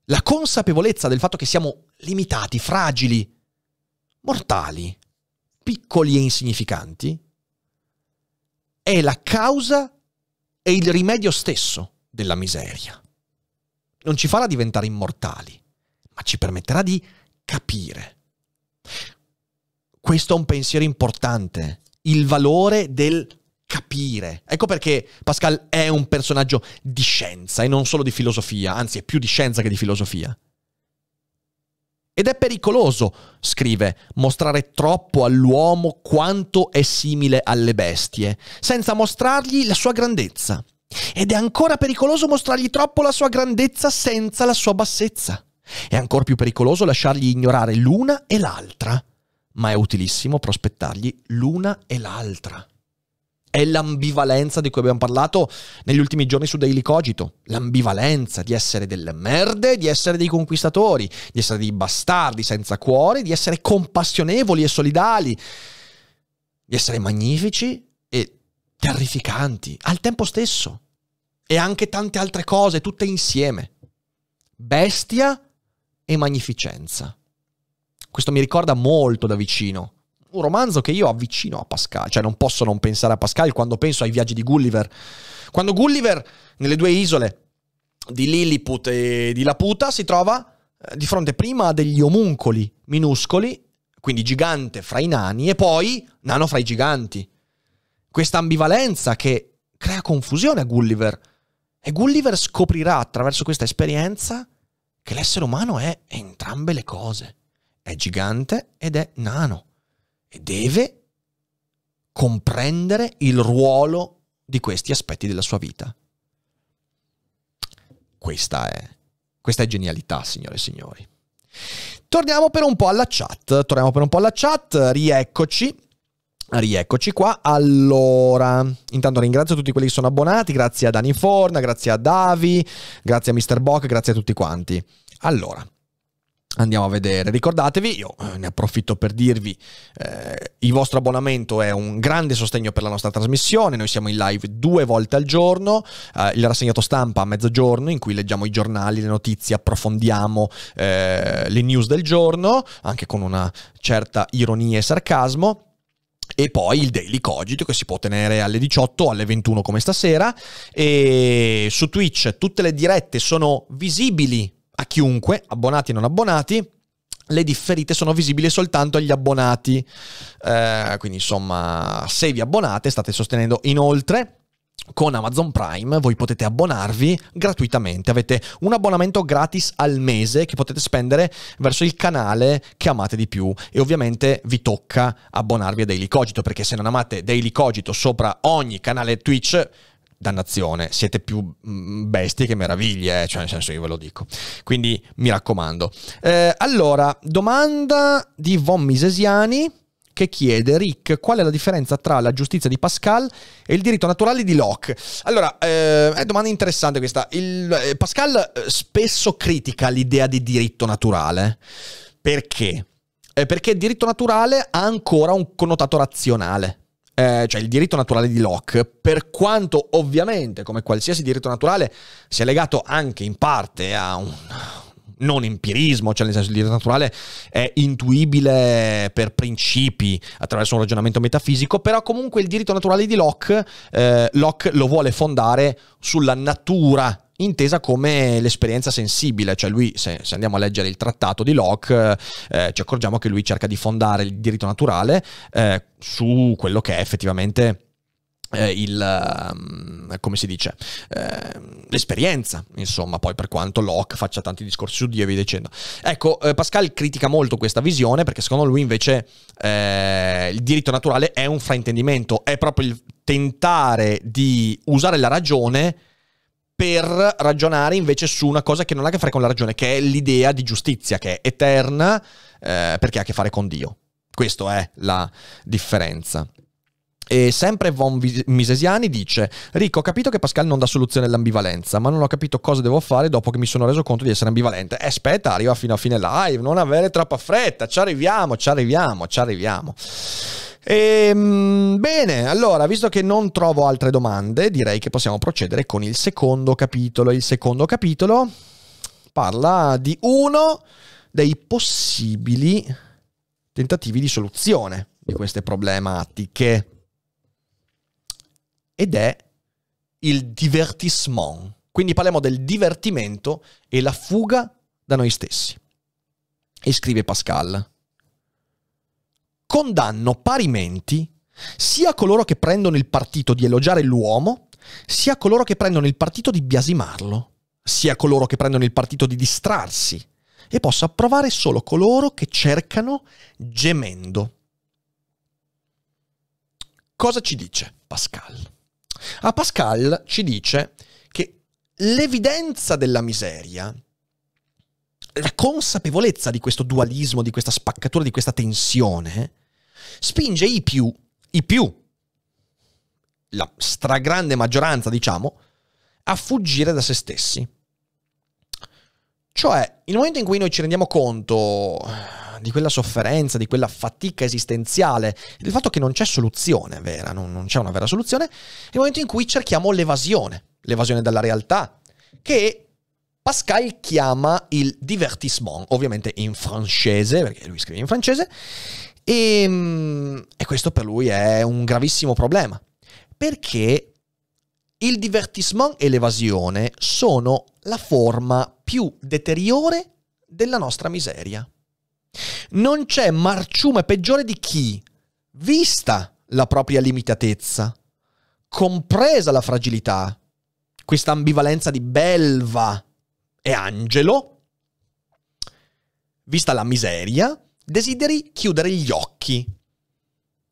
la consapevolezza del fatto che siamo limitati, fragili, mortali, piccoli e insignificanti, è la causa è il rimedio stesso della miseria. Non ci farà diventare immortali, ma ci permetterà di capire. Questo è un pensiero importante, il valore del capire. Ecco perché Pascal è un personaggio di scienza e non solo di filosofia, anzi è più di scienza che di filosofia. Ed è pericoloso, scrive, mostrare troppo all'uomo quanto è simile alle bestie, senza mostrargli la sua grandezza. Ed è ancora pericoloso mostrargli troppo la sua grandezza senza la sua bassezza. È ancora più pericoloso lasciargli ignorare l'una e l'altra. Ma è utilissimo prospettargli l'una e l'altra. È l'ambivalenza di cui abbiamo parlato negli ultimi giorni su Daily Cogito. L'ambivalenza di essere delle merde, di essere dei conquistatori, di essere dei bastardi senza cuore, di essere compassionevoli e solidali, di essere magnifici e terrificanti al tempo stesso. E anche tante altre cose, tutte insieme. Bestia e magnificenza. Questo mi ricorda molto da vicino un romanzo che io avvicino a Pascal, cioè non posso non pensare a Pascal quando penso ai viaggi di Gulliver. Quando Gulliver nelle due isole di Lilliput e di Laputa si trova eh, di fronte prima a degli omuncoli minuscoli, quindi gigante fra i nani e poi nano fra i giganti. Questa ambivalenza che crea confusione a Gulliver e Gulliver scoprirà attraverso questa esperienza che l'essere umano è entrambe le cose, è gigante ed è nano e deve comprendere il ruolo di questi aspetti della sua vita. Questa è, questa è genialità, signore e signori. Torniamo per un po' alla chat, torniamo per un po' alla chat, rieccoci. Rieccoci qua. Allora, intanto ringrazio tutti quelli che sono abbonati, grazie a Dani Forna, grazie a Davi, grazie a Mr. Bock, grazie a tutti quanti. Allora, Andiamo a vedere, ricordatevi, io eh, ne approfitto per dirvi, eh, il vostro abbonamento è un grande sostegno per la nostra trasmissione, noi siamo in live due volte al giorno, eh, il rassegnato stampa a mezzogiorno in cui leggiamo i giornali, le notizie, approfondiamo eh, le news del giorno, anche con una certa ironia e sarcasmo, e poi il Daily Cogito che si può tenere alle 18 o alle 21 come stasera e su Twitch tutte le dirette sono visibili a chiunque, abbonati e non abbonati, le differite sono visibili soltanto agli abbonati. Eh, quindi insomma, se vi abbonate state sostenendo inoltre con Amazon Prime voi potete abbonarvi gratuitamente, avete un abbonamento gratis al mese che potete spendere verso il canale che amate di più e ovviamente vi tocca abbonarvi a Daily Cogito perché se non amate Daily Cogito sopra ogni canale Twitch dannazione, siete più mm, bestie che meraviglie, eh, cioè nel senso io ve lo dico. Quindi mi raccomando. Eh, allora, domanda di Von Misesiani che chiede Rick qual è la differenza tra la giustizia di Pascal e il diritto naturale di Locke. Allora, eh, è domanda interessante questa. Il, eh, Pascal eh, spesso critica l'idea di diritto naturale. Perché? Eh, perché il diritto naturale ha ancora un connotato razionale eh, cioè il diritto naturale di Locke, per quanto ovviamente, come qualsiasi diritto naturale, sia legato anche in parte a un, non empirismo, cioè nel senso il diritto naturale è intuibile per principi attraverso un ragionamento metafisico, però comunque il diritto naturale di Locke, eh, Locke lo vuole fondare sulla natura intesa come l'esperienza sensibile, cioè lui se, se andiamo a leggere il trattato di Locke eh, eh, ci accorgiamo che lui cerca di fondare il diritto naturale eh, su quello che è effettivamente... Eh, il, ehm, come si dice, eh, l'esperienza, insomma, poi per quanto Locke faccia tanti discorsi su Dio e via dicendo. Ecco, eh, Pascal critica molto questa visione perché secondo lui invece eh, il diritto naturale è un fraintendimento, è proprio il tentare di usare la ragione per ragionare invece su una cosa che non ha a che fare con la ragione, che è l'idea di giustizia, che è eterna eh, perché ha a che fare con Dio. Questa è la differenza. E sempre von Misesiani dice: Ricco, ho capito che Pascal non dà soluzione all'ambivalenza, ma non ho capito cosa devo fare dopo che mi sono reso conto di essere ambivalente. Eh, aspetta, arriva fino a fine live, non avere troppa fretta, ci arriviamo, ci arriviamo, ci arriviamo. E, ehm, bene, allora, visto che non trovo altre domande, direi che possiamo procedere con il secondo capitolo. Il secondo capitolo parla di uno dei possibili tentativi di soluzione di queste problematiche ed è il divertissement. Quindi parliamo del divertimento e la fuga da noi stessi. E scrive Pascal condanno parimenti sia coloro che prendono il partito di elogiare l'uomo, sia coloro che prendono il partito di biasimarlo, sia coloro che prendono il partito di distrarsi, e posso approvare solo coloro che cercano gemendo. Cosa ci dice Pascal? A ah, Pascal ci dice che l'evidenza della miseria, la consapevolezza di questo dualismo, di questa spaccatura, di questa tensione, spinge i più, i più, la stragrande maggioranza diciamo, a fuggire da se stessi. Cioè, il momento in cui noi ci rendiamo conto eh, di quella sofferenza, di quella fatica esistenziale, del fatto che non c'è soluzione vera, non, non c'è una vera soluzione, è il momento in cui cerchiamo l'evasione, l'evasione dalla realtà, che Pascal chiama il divertissement, ovviamente in francese, perché lui scrive in francese, e, ehm, e questo per lui è un gravissimo problema, perché il divertissement e l'evasione sono la forma più deteriore della nostra miseria. Non c'è marciume peggiore di chi, vista la propria limitatezza, compresa la fragilità, questa ambivalenza di belva e angelo, vista la miseria, Desideri chiudere gli occhi.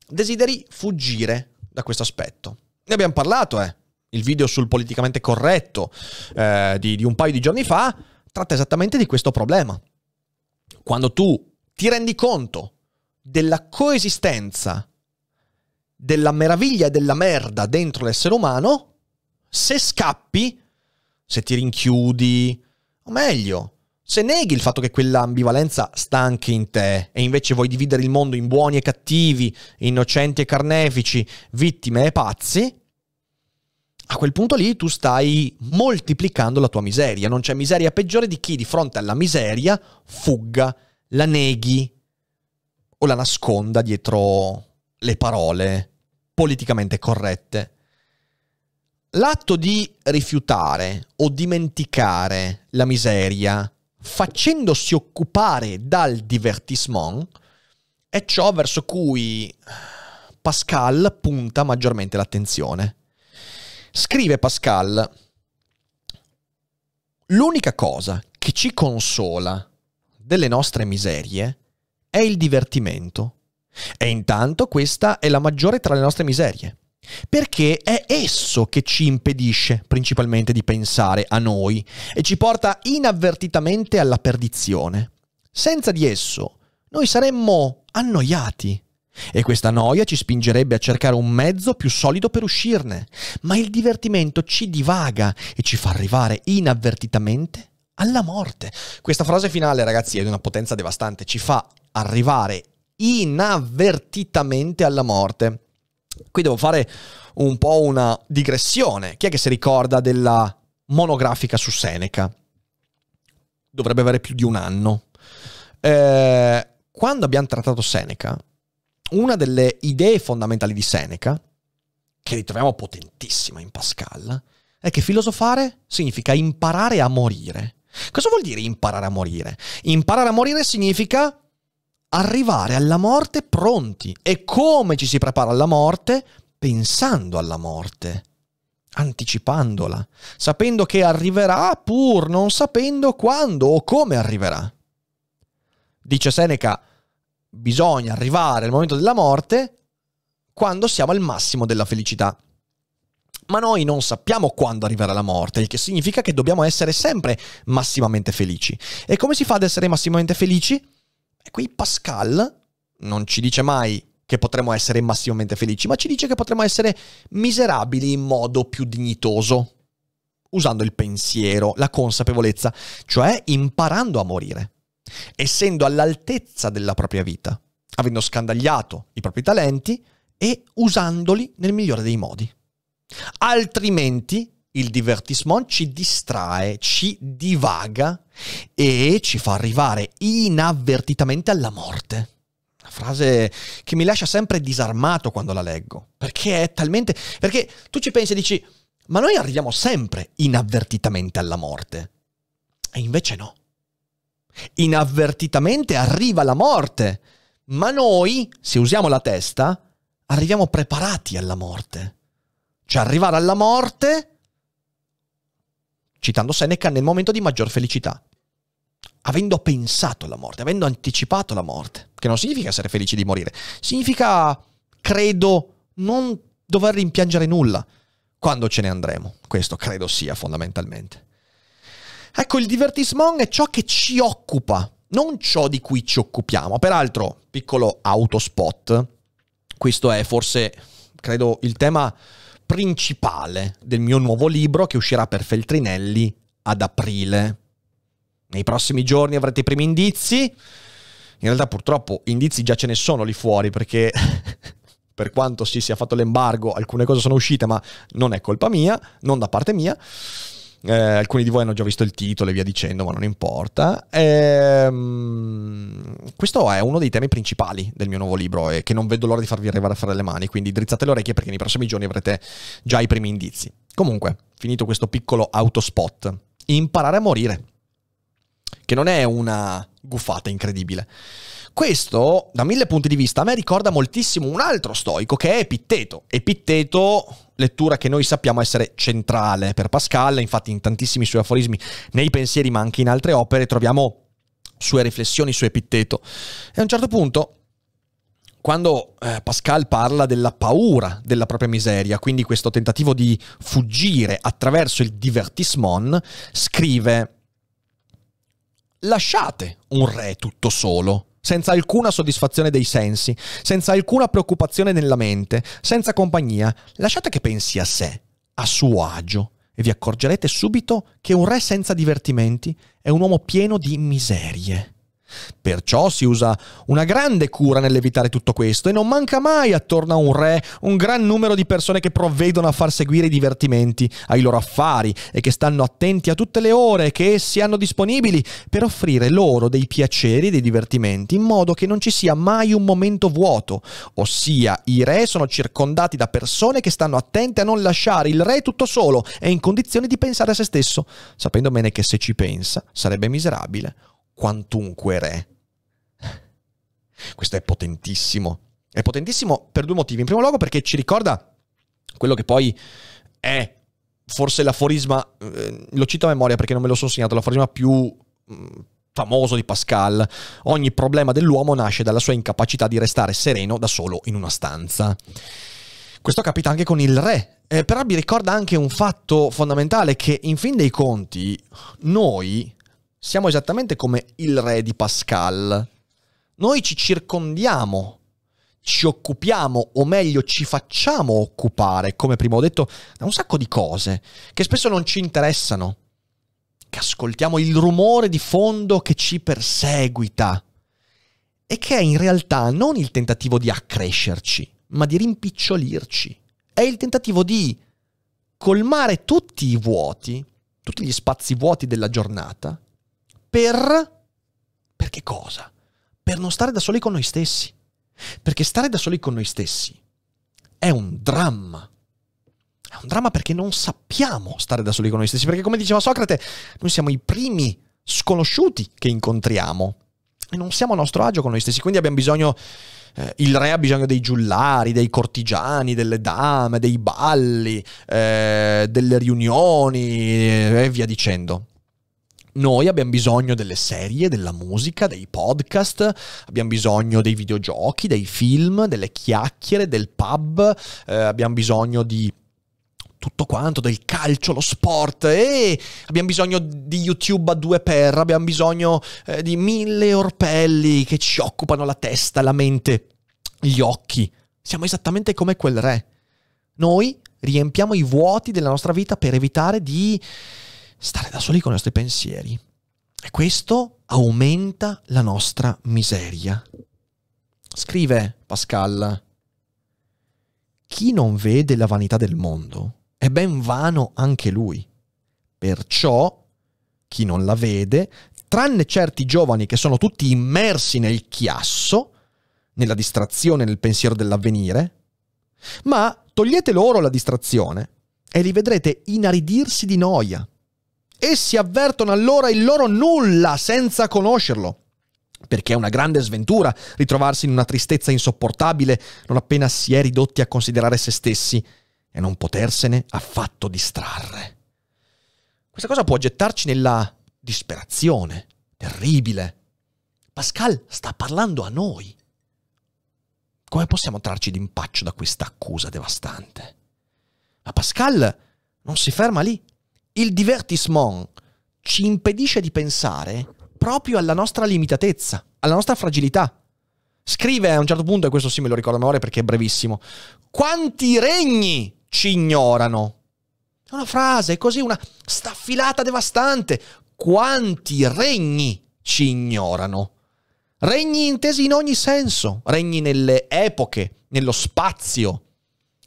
Desideri fuggire da questo aspetto. Ne abbiamo parlato, eh. Il video sul politicamente corretto eh, di, di un paio di giorni fa tratta esattamente di questo problema. Quando tu ti rendi conto della coesistenza della meraviglia e della merda dentro l'essere umano, se scappi, se ti rinchiudi, o meglio, se neghi il fatto che quell'ambivalenza sta anche in te e invece vuoi dividere il mondo in buoni e cattivi, innocenti e carnefici, vittime e pazzi, a quel punto lì tu stai moltiplicando la tua miseria. Non c'è miseria peggiore di chi di fronte alla miseria fugga, la neghi o la nasconda dietro le parole politicamente corrette. L'atto di rifiutare o dimenticare la miseria facendosi occupare dal divertissement, è ciò verso cui Pascal punta maggiormente l'attenzione. Scrive Pascal, l'unica cosa che ci consola delle nostre miserie è il divertimento. E intanto questa è la maggiore tra le nostre miserie. Perché è esso che ci impedisce principalmente di pensare a noi e ci porta inavvertitamente alla perdizione. Senza di esso, noi saremmo annoiati. E questa noia ci spingerebbe a cercare un mezzo più solido per uscirne, ma il divertimento ci divaga e ci fa arrivare inavvertitamente alla morte. Questa frase finale, ragazzi, è di una potenza devastante, ci fa arrivare inavvertitamente alla morte. Qui devo fare un po' una digressione. Chi è che si ricorda della monografica su Seneca? Dovrebbe avere più di un anno. Eh, quando abbiamo trattato Seneca, una delle idee fondamentali di Seneca, che ritroviamo potentissima in Pascal, è che filosofare significa imparare a morire. Cosa vuol dire imparare a morire? Imparare a morire significa arrivare alla morte pronti. E come ci si prepara alla morte? Pensando alla morte, anticipandola, sapendo che arriverà pur non sapendo quando o come arriverà. Dice Seneca, bisogna arrivare al momento della morte quando siamo al massimo della felicità. Ma noi non sappiamo quando arriverà la morte, il che significa che dobbiamo essere sempre massimamente felici. E come si fa ad essere massimamente felici? qui Pascal non ci dice mai che potremmo essere massimamente felici, ma ci dice che potremmo essere miserabili in modo più dignitoso, usando il pensiero, la consapevolezza, cioè imparando a morire, essendo all'altezza della propria vita, avendo scandagliato i propri talenti e usandoli nel migliore dei modi. Altrimenti il divertissement ci distrae, ci divaga e ci fa arrivare inavvertitamente alla morte. Una frase che mi lascia sempre disarmato quando la leggo, perché è talmente... perché tu ci pensi e dici, ma noi arriviamo sempre inavvertitamente alla morte. E invece no. Inavvertitamente arriva la morte, ma noi, se usiamo la testa, arriviamo preparati alla morte. Cioè arrivare alla morte, citando Seneca, nel momento di maggior felicità avendo pensato alla morte, avendo anticipato la morte, che non significa essere felici di morire, significa, credo, non dover rimpiangere nulla quando ce ne andremo. Questo credo sia fondamentalmente. Ecco, il divertissement è ciò che ci occupa, non ciò di cui ci occupiamo. Peraltro, piccolo autospot, questo è forse, credo, il tema principale del mio nuovo libro che uscirà per Feltrinelli ad aprile nei prossimi giorni avrete i primi indizi. In realtà purtroppo indizi già ce ne sono lì fuori perché per quanto si sia fatto l'embargo alcune cose sono uscite ma non è colpa mia, non da parte mia. Eh, alcuni di voi hanno già visto il titolo e via dicendo, ma non importa. Ehm, questo è uno dei temi principali del mio nuovo libro e che non vedo l'ora di farvi arrivare a fare le mani, quindi drizzate le orecchie perché nei prossimi giorni avrete già i primi indizi. Comunque, finito questo piccolo autospot, imparare a morire che non è una guffata incredibile. Questo, da mille punti di vista, a me ricorda moltissimo un altro stoico che è Epitteto. Epitteto, lettura che noi sappiamo essere centrale per Pascal, infatti in tantissimi suoi aforismi, nei pensieri ma anche in altre opere, troviamo sue riflessioni su Epitteto. E a un certo punto quando eh, Pascal parla della paura della propria miseria, quindi questo tentativo di fuggire attraverso il divertissement, scrive lasciate un re tutto solo, senza alcuna soddisfazione dei sensi, senza alcuna preoccupazione nella mente, senza compagnia, lasciate che pensi a sé, a suo agio, e vi accorgerete subito che un re senza divertimenti è un uomo pieno di miserie. Perciò si usa una grande cura nell'evitare tutto questo e non manca mai attorno a un re un gran numero di persone che provvedono a far seguire i divertimenti ai loro affari e che stanno attenti a tutte le ore che essi hanno disponibili per offrire loro dei piaceri e dei divertimenti in modo che non ci sia mai un momento vuoto, ossia i re sono circondati da persone che stanno attente a non lasciare il re tutto solo e in condizione di pensare a se stesso, sapendo bene che se ci pensa sarebbe miserabile quantunque re. Questo è potentissimo. È potentissimo per due motivi. In primo luogo perché ci ricorda quello che poi è forse l'aforisma, eh, lo cito a memoria perché non me lo sono segnato, l'aforisma più mm, famoso di Pascal. Ogni problema dell'uomo nasce dalla sua incapacità di restare sereno da solo in una stanza. Questo capita anche con il re, eh, però vi ricorda anche un fatto fondamentale che in fin dei conti noi siamo esattamente come il re di Pascal. Noi ci circondiamo, ci occupiamo, o meglio ci facciamo occupare, come prima ho detto, da un sacco di cose che spesso non ci interessano, che ascoltiamo il rumore di fondo che ci perseguita e che è in realtà non il tentativo di accrescerci, ma di rimpicciolirci. È il tentativo di colmare tutti i vuoti, tutti gli spazi vuoti della giornata, per... Per che cosa? Per non stare da soli con noi stessi. Perché stare da soli con noi stessi è un dramma. È un dramma perché non sappiamo stare da soli con noi stessi, perché come diceva Socrate, noi siamo i primi sconosciuti che incontriamo e non siamo a nostro agio con noi stessi, quindi abbiamo bisogno, eh, il re ha bisogno dei giullari, dei cortigiani, delle dame, dei balli, eh, delle riunioni e via dicendo noi abbiamo bisogno delle serie, della musica, dei podcast, abbiamo bisogno dei videogiochi, dei film, delle chiacchiere, del pub, eh, abbiamo bisogno di tutto quanto, del calcio, lo sport, e abbiamo bisogno di YouTube a due per, abbiamo bisogno eh, di mille orpelli che ci occupano la testa, la mente, gli occhi. Siamo esattamente come quel re. Noi riempiamo i vuoti della nostra vita per evitare di stare da soli con i nostri pensieri. E questo aumenta la nostra miseria. Scrive Pascal, chi non vede la vanità del mondo è ben vano anche lui. Perciò chi non la vede, tranne certi giovani che sono tutti immersi nel chiasso, nella distrazione, nel pensiero dell'avvenire, ma togliete loro la distrazione e li vedrete inaridirsi di noia, Essi avvertono allora il loro nulla senza conoscerlo perché è una grande sventura ritrovarsi in una tristezza insopportabile non appena si è ridotti a considerare se stessi e non potersene affatto distrarre. Questa cosa può gettarci nella disperazione terribile. Pascal sta parlando a noi. Come possiamo trarci d'impaccio da questa accusa devastante? Ma Pascal non si ferma lì, il divertissement ci impedisce di pensare proprio alla nostra limitatezza, alla nostra fragilità. Scrive a un certo punto, e questo sì me lo ricordo a memoria perché è brevissimo, quanti regni ci ignorano? È una frase, è così, una staffilata devastante. Quanti regni ci ignorano? Regni intesi in ogni senso, regni nelle epoche, nello spazio,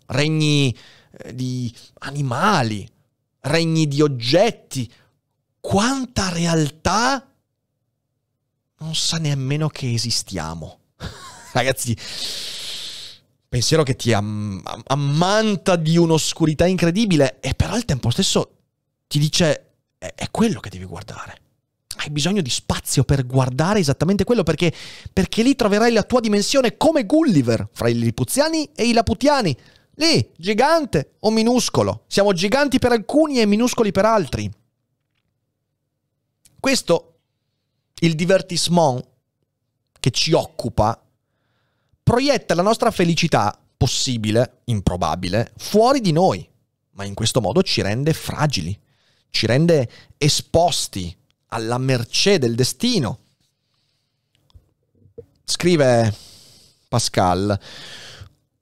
regni eh, di animali, regni di oggetti, quanta realtà non sa nemmeno che esistiamo. Ragazzi, pensiero che ti am- ammanta di un'oscurità incredibile e però al tempo stesso ti dice è, è quello che devi guardare. Hai bisogno di spazio per guardare esattamente quello perché, perché lì troverai la tua dimensione come Gulliver fra i Lipuzziani e i Laputiani. Lì, gigante o minuscolo. Siamo giganti per alcuni e minuscoli per altri. Questo, il divertissement che ci occupa, proietta la nostra felicità, possibile, improbabile, fuori di noi, ma in questo modo ci rende fragili, ci rende esposti alla mercé del destino. Scrive Pascal,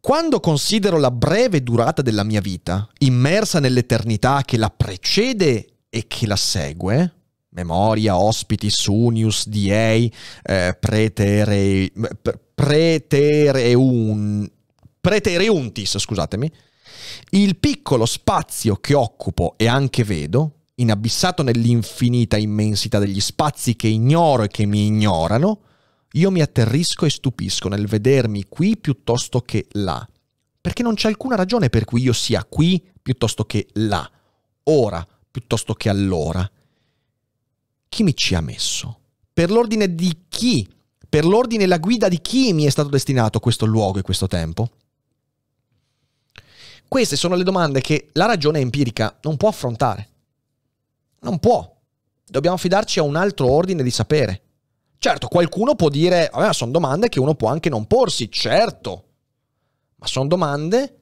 quando considero la breve durata della mia vita, immersa nell'eternità che la precede e che la segue, memoria, ospiti, sunius, diei, eh, pretereun, pretereuntis, scusatemi, il piccolo spazio che occupo e anche vedo, inabissato nell'infinita immensità degli spazi che ignoro e che mi ignorano, io mi atterrisco e stupisco nel vedermi qui piuttosto che là, perché non c'è alcuna ragione per cui io sia qui piuttosto che là, ora piuttosto che allora. Chi mi ci ha messo? Per l'ordine di chi? Per l'ordine e la guida di chi mi è stato destinato questo luogo e questo tempo? Queste sono le domande che la ragione empirica non può affrontare. Non può. Dobbiamo affidarci a un altro ordine di sapere. Certo, qualcuno può dire, vabbè, sono domande che uno può anche non porsi, certo, ma sono domande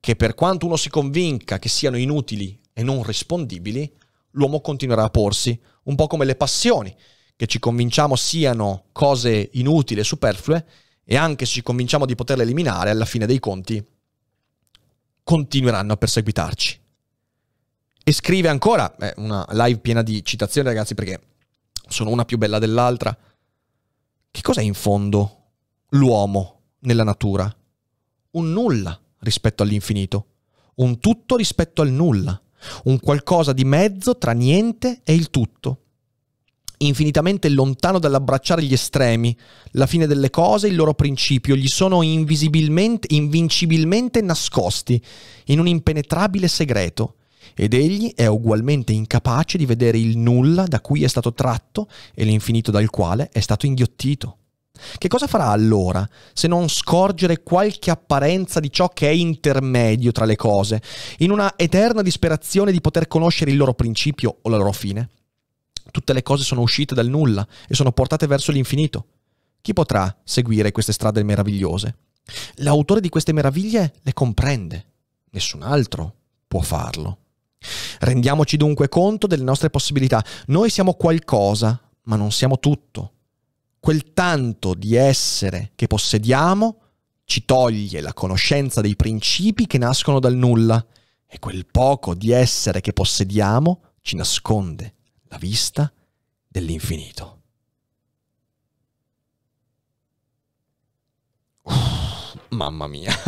che per quanto uno si convinca che siano inutili e non rispondibili, l'uomo continuerà a porsi, un po' come le passioni, che ci convinciamo siano cose inutili e superflue, e anche se ci convinciamo di poterle eliminare, alla fine dei conti continueranno a perseguitarci. E scrive ancora, eh, una live piena di citazioni ragazzi perché sono una più bella dell'altra, che cos'è in fondo l'uomo nella natura? Un nulla rispetto all'infinito, un tutto rispetto al nulla, un qualcosa di mezzo tra niente e il tutto. Infinitamente lontano dall'abbracciare gli estremi, la fine delle cose, il loro principio, gli sono invisibilmente, invincibilmente nascosti in un impenetrabile segreto ed egli è ugualmente incapace di vedere il nulla da cui è stato tratto e l'infinito dal quale è stato inghiottito. Che cosa farà allora se non scorgere qualche apparenza di ciò che è intermedio tra le cose, in una eterna disperazione di poter conoscere il loro principio o la loro fine? Tutte le cose sono uscite dal nulla e sono portate verso l'infinito. Chi potrà seguire queste strade meravigliose? L'autore di queste meraviglie le comprende, nessun altro può farlo. Rendiamoci dunque conto delle nostre possibilità. Noi siamo qualcosa, ma non siamo tutto. Quel tanto di essere che possediamo ci toglie la conoscenza dei principi che nascono dal nulla e quel poco di essere che possediamo ci nasconde la vista dell'infinito. Uff, mamma mia.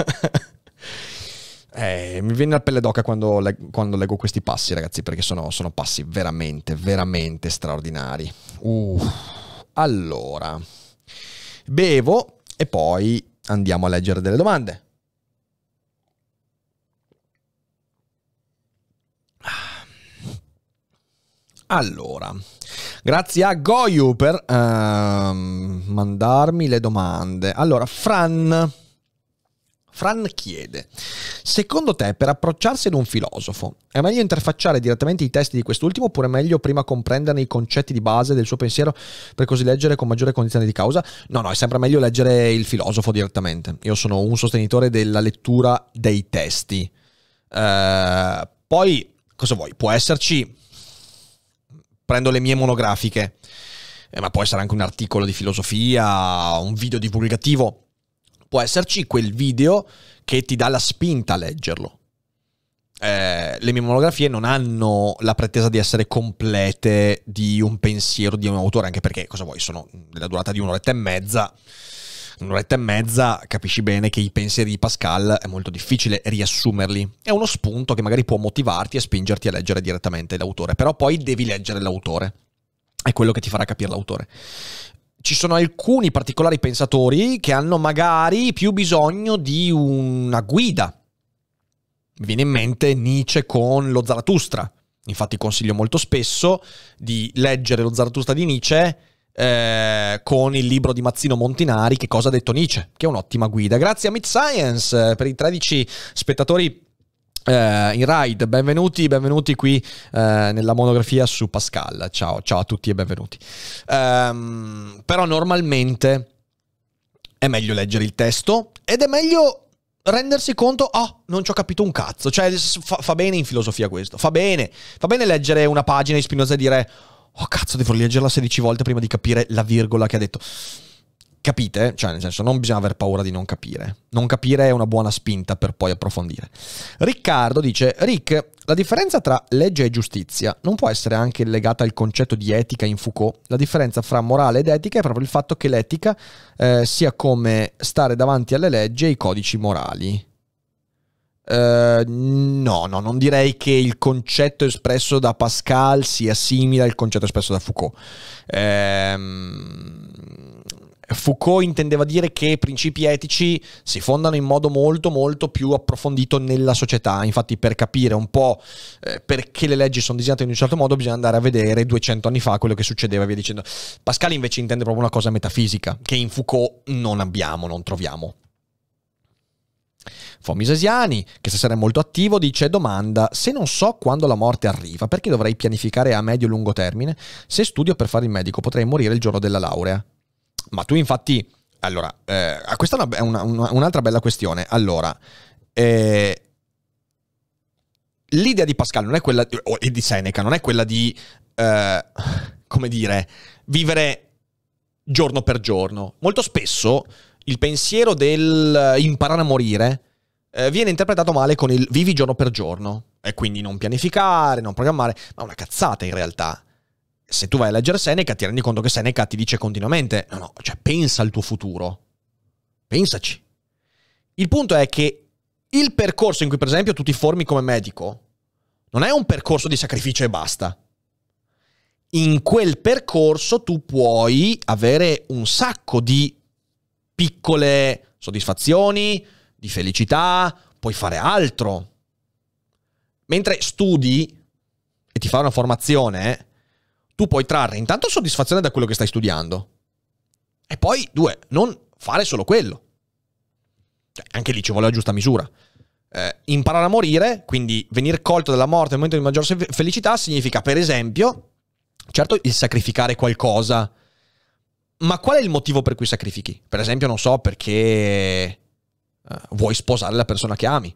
Eh, mi viene la pelle d'oca quando, leg- quando, leggo questi passi, ragazzi, perché sono, sono passi veramente, veramente straordinari. Uh, allora, bevo e poi andiamo a leggere delle domande. Allora, grazie a Goyu per uh, mandarmi le domande. Allora, Fran Fran chiede, secondo te per approcciarsi ad un filosofo è meglio interfacciare direttamente i testi di quest'ultimo oppure è meglio prima comprenderne i concetti di base del suo pensiero per così leggere con maggiore condizione di causa? No, no, è sempre meglio leggere il filosofo direttamente. Io sono un sostenitore della lettura dei testi. Eh, poi, cosa vuoi? Può esserci, prendo le mie monografiche, eh, ma può essere anche un articolo di filosofia, un video divulgativo può esserci quel video che ti dà la spinta a leggerlo. Eh, le mie monografie non hanno la pretesa di essere complete di un pensiero di un autore, anche perché, cosa vuoi, sono della durata di un'oretta e mezza. Un'oretta e mezza capisci bene che i pensieri di Pascal è molto difficile riassumerli. È uno spunto che magari può motivarti e spingerti a leggere direttamente l'autore, però poi devi leggere l'autore è quello che ti farà capire l'autore ci sono alcuni particolari pensatori che hanno magari più bisogno di una guida. Mi viene in mente Nietzsche con lo Zaratustra. Infatti consiglio molto spesso di leggere lo Zaratustra di Nietzsche eh, con il libro di Mazzino Montinari, Che cosa ha detto Nietzsche, che è un'ottima guida. Grazie a Mid Science eh, per i 13 spettatori Uh, in ride, benvenuti, benvenuti qui uh, nella monografia su Pascal. Ciao, ciao a tutti e benvenuti. Um, però normalmente è meglio leggere il testo ed è meglio rendersi conto, ah, oh, non ci ho capito un cazzo. Cioè, fa, fa, bene in filosofia questo, fa bene. Fa bene leggere una pagina di Spinoza e dire, oh cazzo, devo leggerla 16 volte prima di capire la virgola che ha detto capite, cioè nel senso non bisogna aver paura di non capire. Non capire è una buona spinta per poi approfondire. Riccardo dice, Rick, la differenza tra legge e giustizia non può essere anche legata al concetto di etica in Foucault. La differenza fra morale ed etica è proprio il fatto che l'etica eh, sia come stare davanti alle leggi e ai codici morali. Uh, no, no, non direi che il concetto espresso da Pascal sia simile al concetto espresso da Foucault. Ehm, Foucault intendeva dire che i principi etici si fondano in modo molto molto più approfondito nella società, infatti per capire un po' eh, perché le leggi sono disegnate in un certo modo bisogna andare a vedere 200 anni fa quello che succedeva e via dicendo. Pascal invece intende proprio una cosa metafisica che in Foucault non abbiamo, non troviamo. Fomisesiani, che stasera è molto attivo, dice domanda, se non so quando la morte arriva, perché dovrei pianificare a medio-lungo termine? Se studio per fare il medico potrei morire il giorno della laurea. Ma tu infatti, allora, eh, questa è, una, una, un'altra bella questione. Allora, eh, l'idea di Pascal non è quella, di, o di Seneca, non è quella di, eh, come dire, vivere giorno per giorno. Molto spesso il pensiero del eh, imparare a morire eh, viene interpretato male con il vivi giorno per giorno e quindi non pianificare, non programmare, ma una cazzata in realtà se tu vai a leggere Seneca ti rendi conto che Seneca ti dice continuamente, no, no, cioè pensa al tuo futuro, pensaci. Il punto è che il percorso in cui per esempio tu ti formi come medico non è un percorso di sacrificio e basta. In quel percorso tu puoi avere un sacco di piccole soddisfazioni, di felicità, puoi fare altro. Mentre studi e ti fai una formazione, tu puoi trarre intanto soddisfazione da quello che stai studiando. E poi, due, non fare solo quello. Cioè, anche lì ci vuole la giusta misura. Eh, imparare a morire, quindi venire colto dalla morte nel momento di maggior felicità, significa, per esempio, certo il sacrificare qualcosa. Ma qual è il motivo per cui sacrifichi? Per esempio, non so, perché eh, vuoi sposare la persona che ami.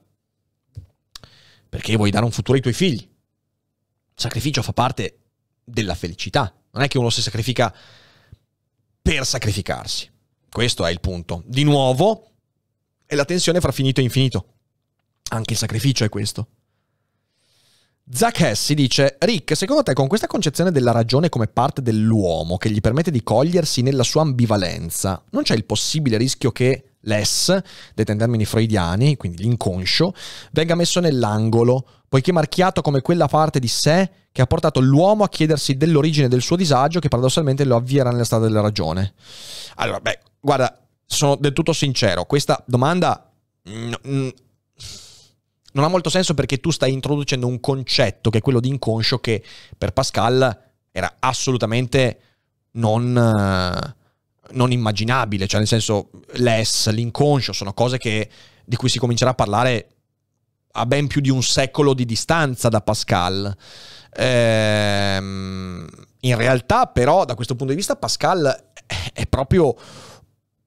Perché vuoi dare un futuro ai tuoi figli. sacrificio fa parte della felicità. Non è che uno si sacrifica per sacrificarsi. Questo è il punto. Di nuovo, è la tensione fra finito e infinito. Anche il sacrificio è questo. Zach Hess dice, Rick, secondo te con questa concezione della ragione come parte dell'uomo che gli permette di cogliersi nella sua ambivalenza, non c'è il possibile rischio che l'ess, detto in termini freudiani, quindi l'inconscio, venga messo nell'angolo poiché marchiato come quella parte di sé che ha portato l'uomo a chiedersi dell'origine del suo disagio che paradossalmente lo avvierà nella strada della ragione. Allora, beh, guarda, sono del tutto sincero, questa domanda mm, mm, non ha molto senso perché tu stai introducendo un concetto che è quello di inconscio che per Pascal era assolutamente non, eh, non immaginabile, cioè nel senso l'ess, l'inconscio sono cose che, di cui si comincerà a parlare a ben più di un secolo di distanza da Pascal. Ehm, in realtà però da questo punto di vista Pascal è proprio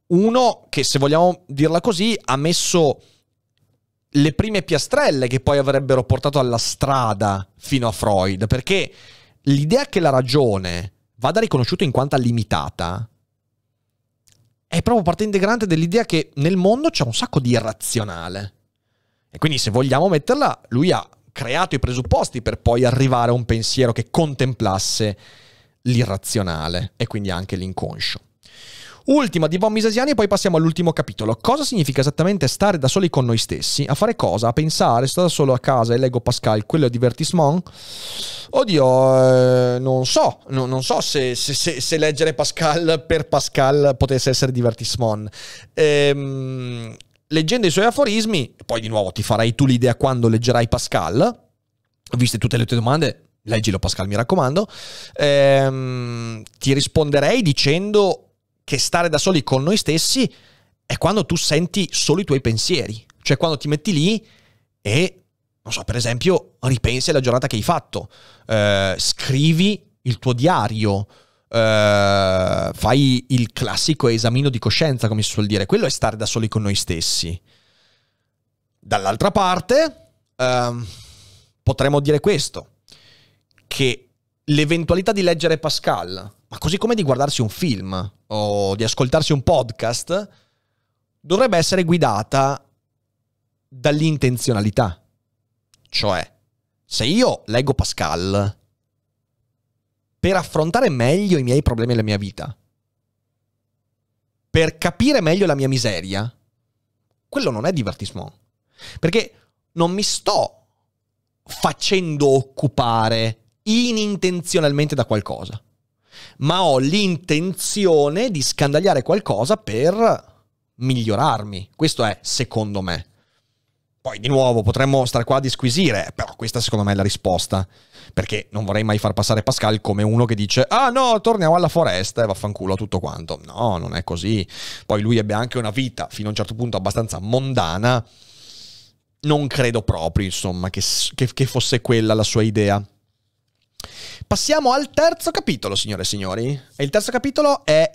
uno che se vogliamo dirla così ha messo le prime piastrelle che poi avrebbero portato alla strada fino a Freud, perché l'idea che la ragione vada riconosciuta in quanto limitata è proprio parte integrante dell'idea che nel mondo c'è un sacco di irrazionale. E quindi se vogliamo metterla, lui ha creato i presupposti per poi arrivare a un pensiero che contemplasse l'irrazionale e quindi anche l'inconscio. Ultima di Von Misesiani e poi passiamo all'ultimo capitolo. Cosa significa esattamente stare da soli con noi stessi? A fare cosa? A pensare? Sto da solo a casa e leggo Pascal, quello è Vertismont? Oddio, eh, non so, no, non so se, se, se, se, leggere Pascal per Pascal potesse essere divertissement. Ehm, leggendo i suoi aforismi, poi di nuovo ti farai tu l'idea quando leggerai Pascal, viste tutte le tue domande, leggilo Pascal mi raccomando, ehm, ti risponderei dicendo che stare da soli con noi stessi è quando tu senti solo i tuoi pensieri, cioè quando ti metti lì e, non so, per esempio, ripensi alla giornata che hai fatto, eh, scrivi il tuo diario, eh, fai il classico esamino di coscienza, come si suol dire. Quello è stare da soli con noi stessi. Dall'altra parte, eh, potremmo dire questo, che l'eventualità di leggere Pascal, ma così come di guardarsi un film o di ascoltarsi un podcast, dovrebbe essere guidata dall'intenzionalità. Cioè, se io leggo Pascal per affrontare meglio i miei problemi e la mia vita, per capire meglio la mia miseria, quello non è divertissement. Perché non mi sto facendo occupare inintenzionalmente da qualcosa, ma ho l'intenzione di scandagliare qualcosa per migliorarmi. Questo è, secondo me, poi di nuovo potremmo stare qua a disquisire, però questa secondo me è la risposta, perché non vorrei mai far passare Pascal come uno che dice ah no, torniamo alla foresta e vaffanculo a tutto quanto. No, non è così. Poi lui ebbe anche una vita fino a un certo punto abbastanza mondana, non credo proprio insomma che, che, che fosse quella la sua idea. Passiamo al terzo capitolo, signore e signori. E il terzo capitolo è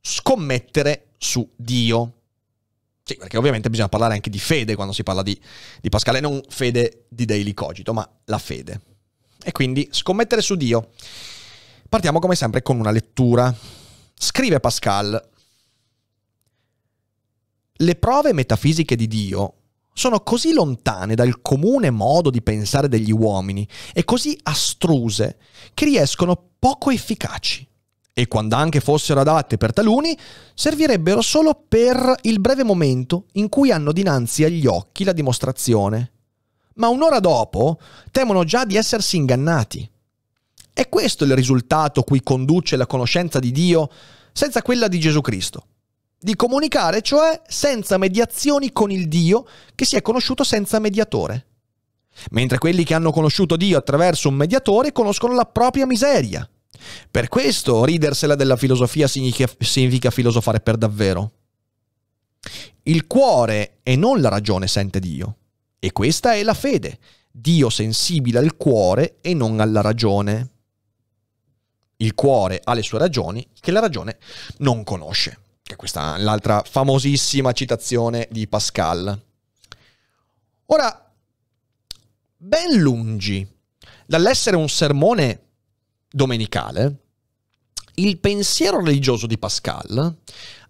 scommettere su Dio. Sì, perché ovviamente bisogna parlare anche di fede quando si parla di, di Pascal, e non fede di Daily Cogito, ma la fede. E quindi scommettere su Dio. Partiamo come sempre con una lettura. Scrive Pascal, le prove metafisiche di Dio sono così lontane dal comune modo di pensare degli uomini e così astruse che riescono poco efficaci e quando anche fossero adatte per taluni, servirebbero solo per il breve momento in cui hanno dinanzi agli occhi la dimostrazione. Ma un'ora dopo temono già di essersi ingannati. È questo il risultato cui conduce la conoscenza di Dio senza quella di Gesù Cristo. Di comunicare, cioè, senza mediazioni con il Dio che si è conosciuto senza mediatore. Mentre quelli che hanno conosciuto Dio attraverso un mediatore conoscono la propria miseria, per questo ridersela della filosofia significa, significa filosofare per davvero. Il cuore e non la ragione sente Dio. E questa è la fede. Dio sensibile al cuore e non alla ragione. Il cuore ha le sue ragioni che la ragione non conosce. Che questa è l'altra famosissima citazione di Pascal. Ora, ben lungi dall'essere un sermone domenicale, il pensiero religioso di Pascal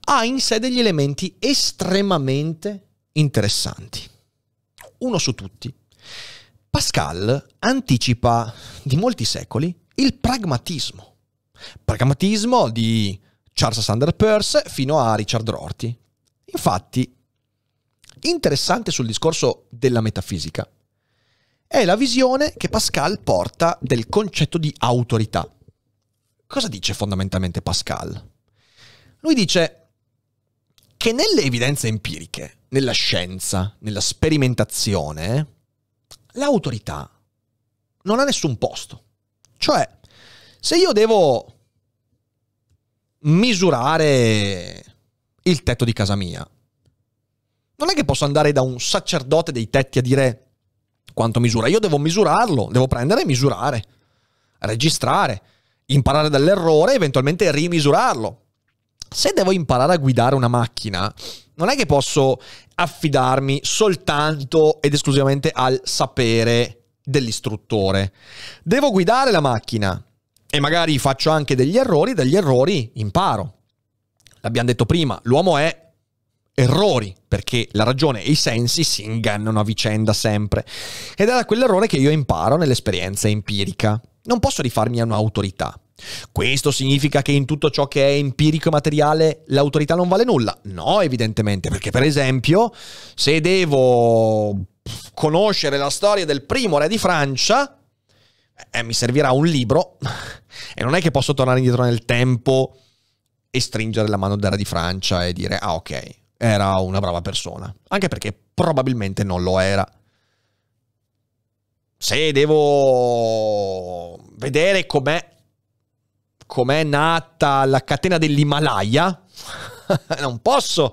ha in sé degli elementi estremamente interessanti. Uno su tutti. Pascal anticipa di molti secoli il pragmatismo. Pragmatismo di Charles Sander Peirce fino a Richard Rorty. Infatti, interessante sul discorso della metafisica è la visione che Pascal porta del concetto di autorità. Cosa dice fondamentalmente Pascal? Lui dice che nelle evidenze empiriche, nella scienza, nella sperimentazione, l'autorità non ha nessun posto. Cioè, se io devo misurare il tetto di casa mia, non è che posso andare da un sacerdote dei tetti a dire quanto misura? Io devo misurarlo, devo prendere e misurare, registrare, imparare dall'errore e eventualmente rimisurarlo. Se devo imparare a guidare una macchina, non è che posso affidarmi soltanto ed esclusivamente al sapere dell'istruttore. Devo guidare la macchina e magari faccio anche degli errori, dagli errori imparo. L'abbiamo detto prima, l'uomo è errori, perché la ragione e i sensi si ingannano a vicenda sempre. Ed è da quell'errore che io imparo nell'esperienza empirica. Non posso rifarmi a un'autorità. Questo significa che in tutto ciò che è empirico e materiale l'autorità non vale nulla? No, evidentemente, perché per esempio, se devo conoscere la storia del primo re di Francia, eh, mi servirà un libro e non è che posso tornare indietro nel tempo e stringere la mano del re di Francia e dire ah ok, era una brava persona, anche perché probabilmente non lo era. Se devo vedere com'è, com'è nata la catena dell'Himalaya, non posso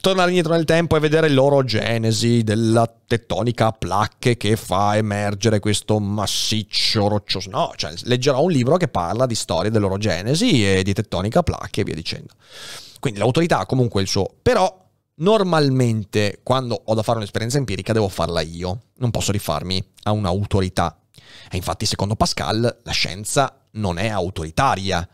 tornare indietro nel tempo e vedere l'orogenesi della tettonica a placche che fa emergere questo massiccio roccioso. No, cioè leggerò un libro che parla di storia dell'orogenesi e di tettonica a placche e via dicendo. Quindi l'autorità ha comunque il suo, però normalmente quando ho da fare un'esperienza empirica devo farla io, non posso rifarmi a un'autorità. E infatti secondo Pascal la scienza non è autoritaria,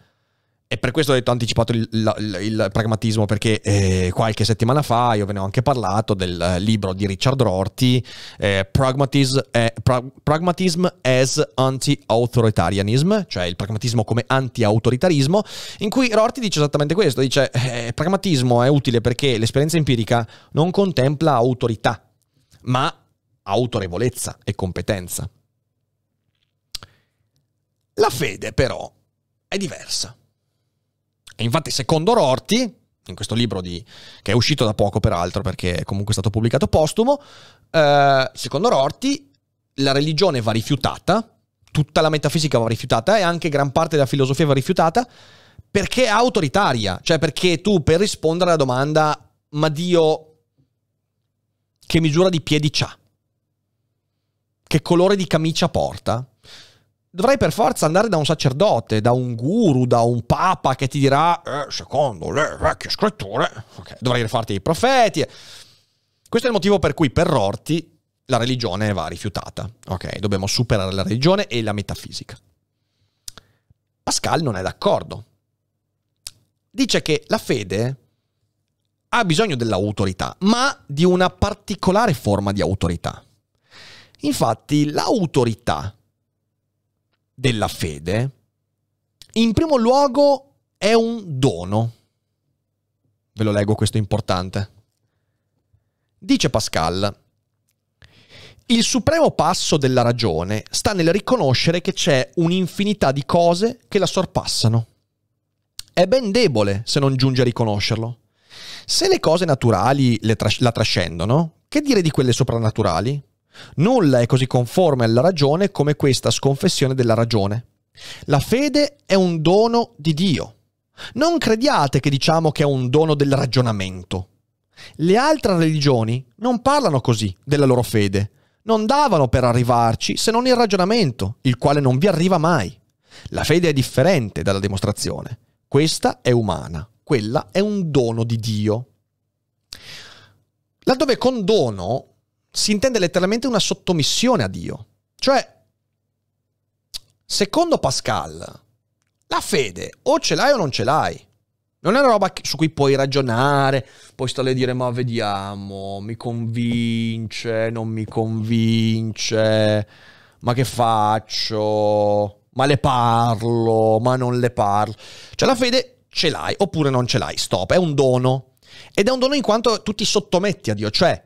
e per questo ho detto, ho anticipato il, il, il pragmatismo perché eh, qualche settimana fa io ve ne ho anche parlato del eh, libro di Richard Rorty, eh, Pragmatism, eh, pra, Pragmatism as Anti-Authoritarianism, cioè il pragmatismo come anti-autoritarismo, in cui Rorty dice esattamente questo, dice eh, pragmatismo è utile perché l'esperienza empirica non contempla autorità, ma autorevolezza e competenza. La fede però è diversa. E infatti, secondo Rorti, in questo libro di, che è uscito da poco peraltro perché è comunque stato pubblicato postumo, eh, secondo Rorti la religione va rifiutata, tutta la metafisica va rifiutata e anche gran parte della filosofia va rifiutata perché è autoritaria, cioè perché tu per rispondere alla domanda ma Dio che misura di piedi c'ha? Che colore di camicia porta? dovrai per forza andare da un sacerdote, da un guru, da un papa che ti dirà, eh, secondo le vecchie scritture, okay, dovrai rifarti i profeti. Questo è il motivo per cui per Rorty la religione va rifiutata. Ok, dobbiamo superare la religione e la metafisica. Pascal non è d'accordo. Dice che la fede ha bisogno dell'autorità, ma di una particolare forma di autorità. Infatti, l'autorità della fede, in primo luogo è un dono. Ve lo leggo, questo importante. Dice Pascal, il supremo passo della ragione sta nel riconoscere che c'è un'infinità di cose che la sorpassano. È ben debole se non giunge a riconoscerlo. Se le cose naturali le tras- la trascendono, che dire di quelle soprannaturali? Nulla è così conforme alla ragione come questa sconfessione della ragione. La fede è un dono di Dio. Non crediate che diciamo che è un dono del ragionamento. Le altre religioni non parlano così della loro fede. Non davano per arrivarci se non il ragionamento, il quale non vi arriva mai. La fede è differente dalla dimostrazione. Questa è umana, quella è un dono di Dio. Laddove con dono si intende letteralmente una sottomissione a Dio. Cioè, secondo Pascal, la fede o ce l'hai o non ce l'hai. Non è una roba su cui puoi ragionare, puoi stare a dire ma vediamo, mi convince, non mi convince, ma che faccio, ma le parlo, ma non le parlo. Cioè la fede ce l'hai oppure non ce l'hai, stop, è un dono. Ed è un dono in quanto tu ti sottometti a Dio, cioè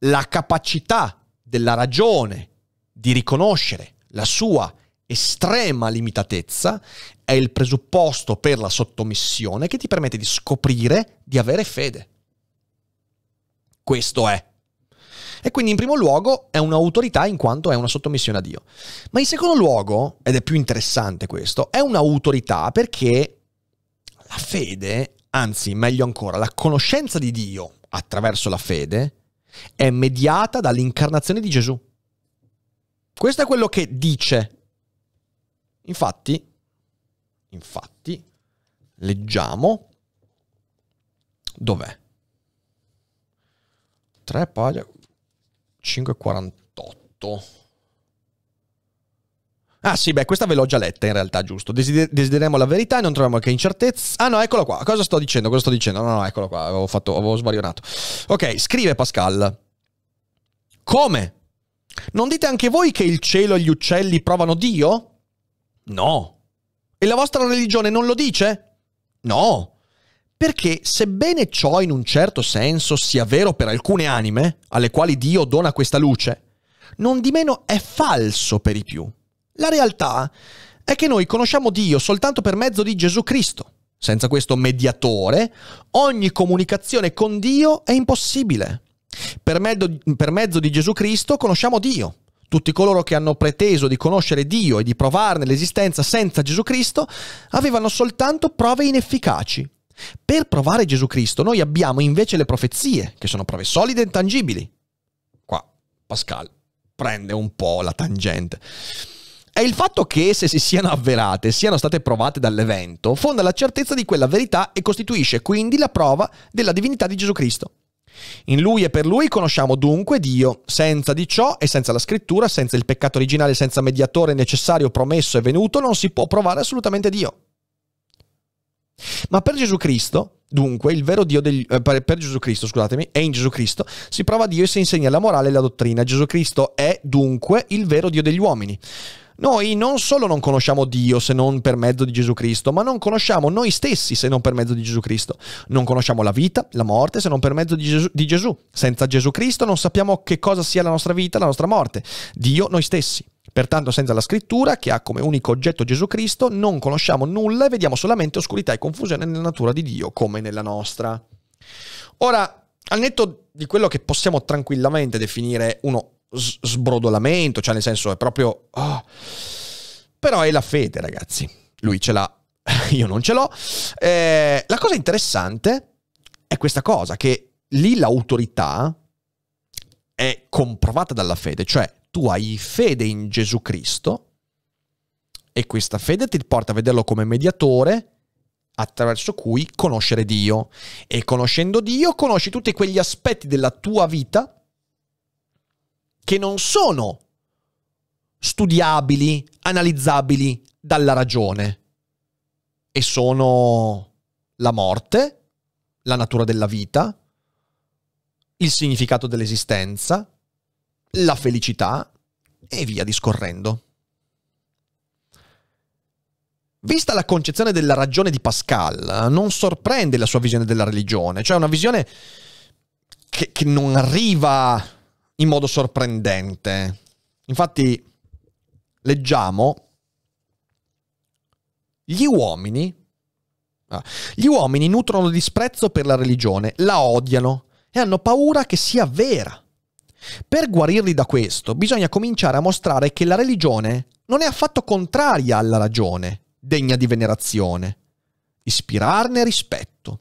la capacità della ragione di riconoscere la sua estrema limitatezza è il presupposto per la sottomissione che ti permette di scoprire di avere fede. Questo è. E quindi in primo luogo è un'autorità in quanto è una sottomissione a Dio. Ma in secondo luogo, ed è più interessante questo, è un'autorità perché la fede, anzi meglio ancora, la conoscenza di Dio attraverso la fede, è mediata dall'incarnazione di Gesù. Questo è quello che dice. Infatti, infatti, leggiamo dov'è? 3 pagine 548. Ah sì, beh, questa ve l'ho già letta in realtà, giusto. Desider- desideriamo la verità e non troviamo che incertezza. Ah no, eccolo qua. Cosa sto dicendo? Cosa sto dicendo? No, no, eccolo qua. Avevo, fatto, avevo sbarionato. Ok, scrive Pascal. Come? Non dite anche voi che il cielo e gli uccelli provano Dio? No. E la vostra religione non lo dice? No. Perché sebbene ciò in un certo senso sia vero per alcune anime, alle quali Dio dona questa luce, non di meno è falso per i più. La realtà è che noi conosciamo Dio soltanto per mezzo di Gesù Cristo. Senza questo mediatore, ogni comunicazione con Dio è impossibile. Per mezzo, per mezzo di Gesù Cristo conosciamo Dio. Tutti coloro che hanno preteso di conoscere Dio e di provarne l'esistenza senza Gesù Cristo avevano soltanto prove inefficaci, per provare Gesù Cristo noi abbiamo invece le profezie, che sono prove solide e tangibili. Qua Pascal prende un po' la tangente è il fatto che se si siano avverate, siano state provate dall'evento, fonda la certezza di quella verità e costituisce quindi la prova della divinità di Gesù Cristo. In lui e per lui conosciamo dunque Dio, senza di ciò e senza la scrittura, senza il peccato originale, senza mediatore necessario, promesso e venuto, non si può provare assolutamente Dio. Ma per Gesù Cristo, dunque, il vero Dio degli, eh, per Gesù Cristo, scusatemi, è in Gesù Cristo, si prova Dio e si insegna la morale e la dottrina. Gesù Cristo è dunque il vero Dio degli uomini. Noi non solo non conosciamo Dio se non per mezzo di Gesù Cristo, ma non conosciamo noi stessi se non per mezzo di Gesù Cristo. Non conosciamo la vita, la morte se non per mezzo di Gesù. Di Gesù. Senza Gesù Cristo non sappiamo che cosa sia la nostra vita, la nostra morte. Dio noi stessi. Pertanto senza la scrittura, che ha come unico oggetto Gesù Cristo, non conosciamo nulla e vediamo solamente oscurità e confusione nella natura di Dio come nella nostra. Ora, al netto di quello che possiamo tranquillamente definire uno sbrodolamento, cioè nel senso è proprio... Oh. Però è la fede, ragazzi. Lui ce l'ha, io non ce l'ho. Eh, la cosa interessante è questa cosa, che lì l'autorità è comprovata dalla fede, cioè tu hai fede in Gesù Cristo e questa fede ti porta a vederlo come mediatore attraverso cui conoscere Dio. E conoscendo Dio conosci tutti quegli aspetti della tua vita che non sono studiabili, analizzabili dalla ragione e sono la morte, la natura della vita, il significato dell'esistenza, la felicità e via discorrendo. Vista la concezione della ragione di Pascal, non sorprende la sua visione della religione, cioè una visione che, che non arriva in modo sorprendente. Infatti, leggiamo, gli uomini, ah, gli uomini nutrono disprezzo per la religione, la odiano e hanno paura che sia vera. Per guarirli da questo bisogna cominciare a mostrare che la religione non è affatto contraria alla ragione, degna di venerazione, ispirarne rispetto,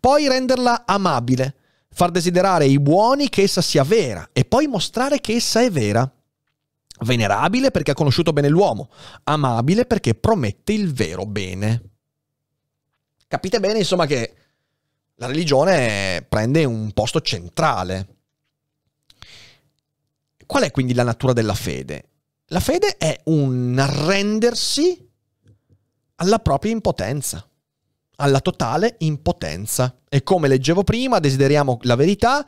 poi renderla amabile, far desiderare i buoni che essa sia vera e poi mostrare che essa è vera. Venerabile perché ha conosciuto bene l'uomo, amabile perché promette il vero bene. Capite bene, insomma, che la religione prende un posto centrale. Qual è quindi la natura della fede? La fede è un arrendersi alla propria impotenza alla totale impotenza. E come leggevo prima, desideriamo la verità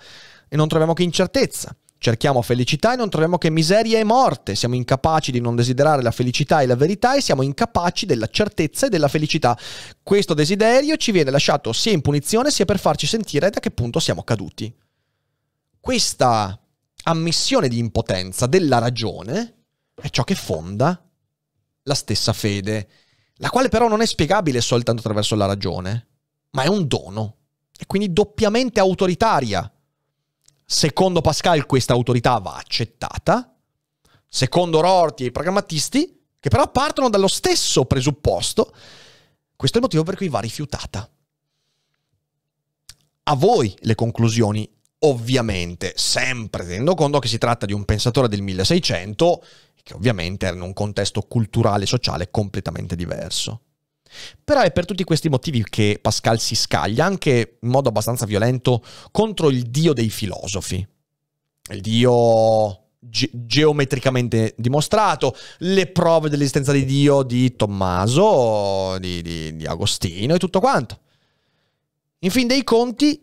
e non troviamo che incertezza. Cerchiamo felicità e non troviamo che miseria e morte. Siamo incapaci di non desiderare la felicità e la verità e siamo incapaci della certezza e della felicità. Questo desiderio ci viene lasciato sia in punizione sia per farci sentire da che punto siamo caduti. Questa ammissione di impotenza della ragione è ciò che fonda la stessa fede la quale però non è spiegabile soltanto attraverso la ragione, ma è un dono e quindi doppiamente autoritaria. Secondo Pascal questa autorità va accettata, secondo Rorty e i programmatisti, che però partono dallo stesso presupposto, questo è il motivo per cui va rifiutata. A voi le conclusioni, ovviamente, sempre tenendo conto che si tratta di un pensatore del 1600 che ovviamente era in un contesto culturale e sociale completamente diverso. Però è per tutti questi motivi che Pascal si scaglia, anche in modo abbastanza violento, contro il dio dei filosofi. Il dio ge- geometricamente dimostrato, le prove dell'esistenza di Dio di Tommaso, di, di, di Agostino e tutto quanto. In fin dei conti,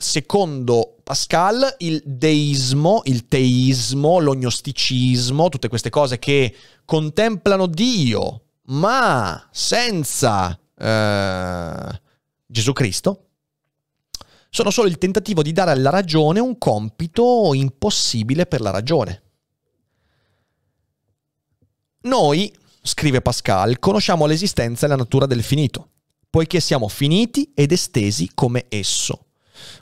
secondo Pascal, il deismo, il teismo, l'ognosticismo, tutte queste cose che contemplano Dio, ma senza eh, Gesù Cristo, sono solo il tentativo di dare alla ragione un compito impossibile per la ragione. Noi, scrive Pascal, conosciamo l'esistenza e la natura del finito, poiché siamo finiti ed estesi come esso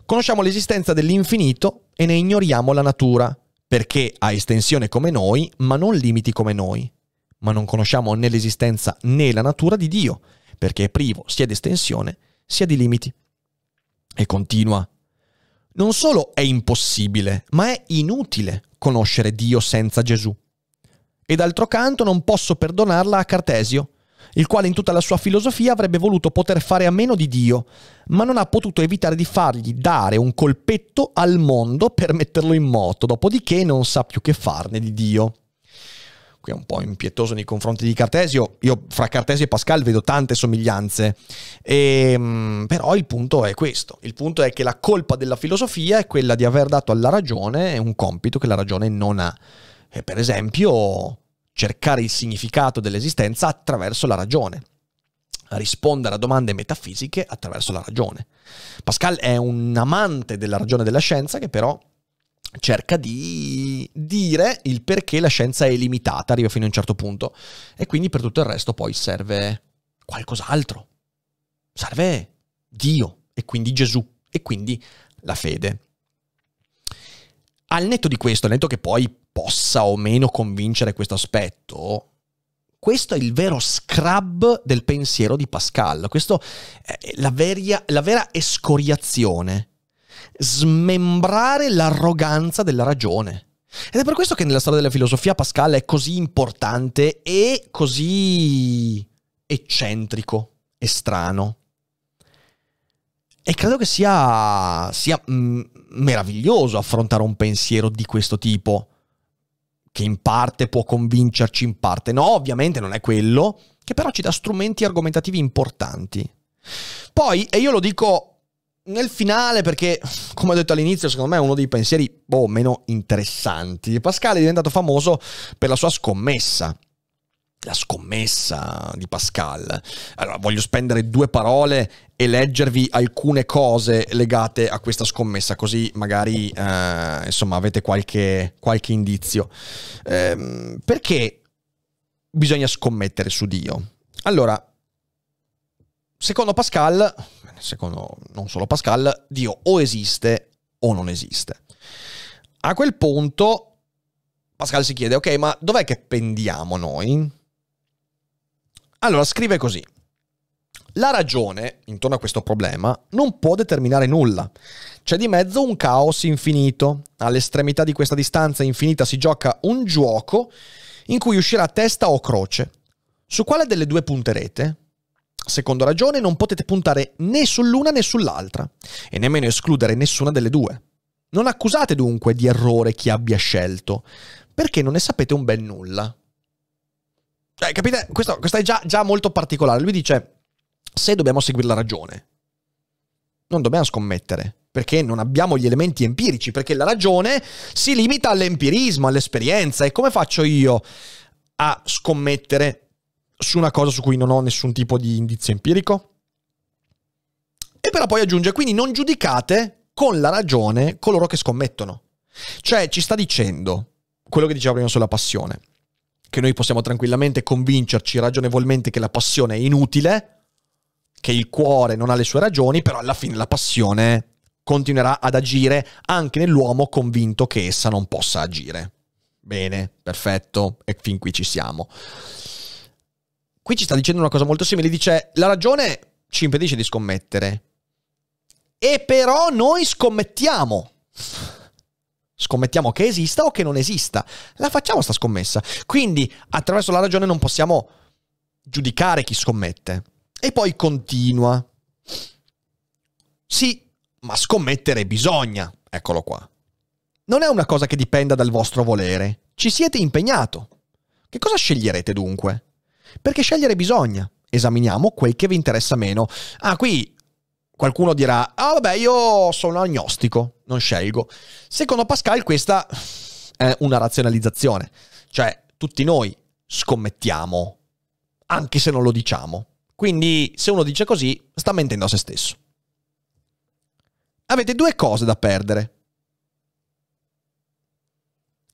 Conosciamo l'esistenza dell'infinito e ne ignoriamo la natura, perché ha estensione come noi, ma non limiti come noi. Ma non conosciamo né l'esistenza né la natura di Dio, perché è privo sia di estensione sia di limiti. E continua. Non solo è impossibile, ma è inutile conoscere Dio senza Gesù. E d'altro canto non posso perdonarla a Cartesio, il quale in tutta la sua filosofia avrebbe voluto poter fare a meno di Dio, ma non ha potuto evitare di fargli dare un colpetto al mondo per metterlo in moto, dopodiché non sa più che farne di Dio qui è un po' impietoso nei confronti di Cartesio, io fra Cartesio e Pascal vedo tante somiglianze, e, ehm, però il punto è questo, il punto è che la colpa della filosofia è quella di aver dato alla ragione un compito che la ragione non ha. E eh, per esempio, cercare il significato dell'esistenza attraverso la ragione, rispondere a domande metafisiche attraverso la ragione. Pascal è un amante della ragione della scienza che però cerca di dire il perché la scienza è limitata, arriva fino a un certo punto, e quindi per tutto il resto poi serve qualcos'altro. Serve Dio e quindi Gesù e quindi la fede. Al netto di questo, al netto che poi possa o meno convincere questo aspetto, questo è il vero scrub del pensiero di Pascal, questa è la, veria, la vera escoriazione, smembrare l'arroganza della ragione. Ed è per questo che nella storia della filosofia Pascal è così importante e così eccentrico e strano. E credo che sia, sia mh, mm, meraviglioso affrontare un pensiero di questo tipo, che in parte può convincerci, in parte no, ovviamente non è quello, che però ci dà strumenti argomentativi importanti. Poi, e io lo dico nel finale, perché come ho detto all'inizio, secondo me è uno dei pensieri boh, meno interessanti. Pascal è diventato famoso per la sua scommessa la scommessa di Pascal. Allora, voglio spendere due parole e leggervi alcune cose legate a questa scommessa, così magari eh, insomma, avete qualche, qualche indizio. Eh, perché bisogna scommettere su Dio? Allora, secondo Pascal, secondo non solo Pascal, Dio o esiste o non esiste. A quel punto Pascal si chiede, ok, ma dov'è che pendiamo noi? Allora, scrive così. La ragione, intorno a questo problema, non può determinare nulla. C'è di mezzo un caos infinito. All'estremità di questa distanza infinita si gioca un gioco in cui uscirà testa o croce. Su quale delle due punterete? Secondo ragione non potete puntare né sull'una né sull'altra, e nemmeno escludere nessuna delle due. Non accusate dunque di errore chi abbia scelto, perché non ne sapete un bel nulla. Cioè, capite? Questo, questo è già, già molto particolare. Lui dice, se dobbiamo seguire la ragione, non dobbiamo scommettere perché non abbiamo gli elementi empirici, perché la ragione si limita all'empirismo, all'esperienza. E come faccio io a scommettere su una cosa su cui non ho nessun tipo di indizio empirico? E però poi aggiunge, quindi non giudicate con la ragione coloro che scommettono. Cioè ci sta dicendo quello che diceva prima sulla passione che noi possiamo tranquillamente convincerci ragionevolmente che la passione è inutile, che il cuore non ha le sue ragioni, però alla fine la passione continuerà ad agire anche nell'uomo convinto che essa non possa agire. Bene, perfetto, e fin qui ci siamo. Qui ci sta dicendo una cosa molto simile, dice la ragione ci impedisce di scommettere, e però noi scommettiamo scommettiamo che esista o che non esista. La facciamo sta scommessa. Quindi, attraverso la ragione non possiamo giudicare chi scommette. E poi continua. Sì, ma scommettere bisogna. Eccolo qua. Non è una cosa che dipenda dal vostro volere. Ci siete impegnato. Che cosa sceglierete dunque? Perché scegliere bisogna. Esaminiamo quel che vi interessa meno. Ah, qui Qualcuno dirà, ah vabbè, io sono agnostico, non scelgo. Secondo Pascal questa è una razionalizzazione, cioè tutti noi scommettiamo, anche se non lo diciamo. Quindi se uno dice così, sta mentendo a se stesso. Avete due cose da perdere.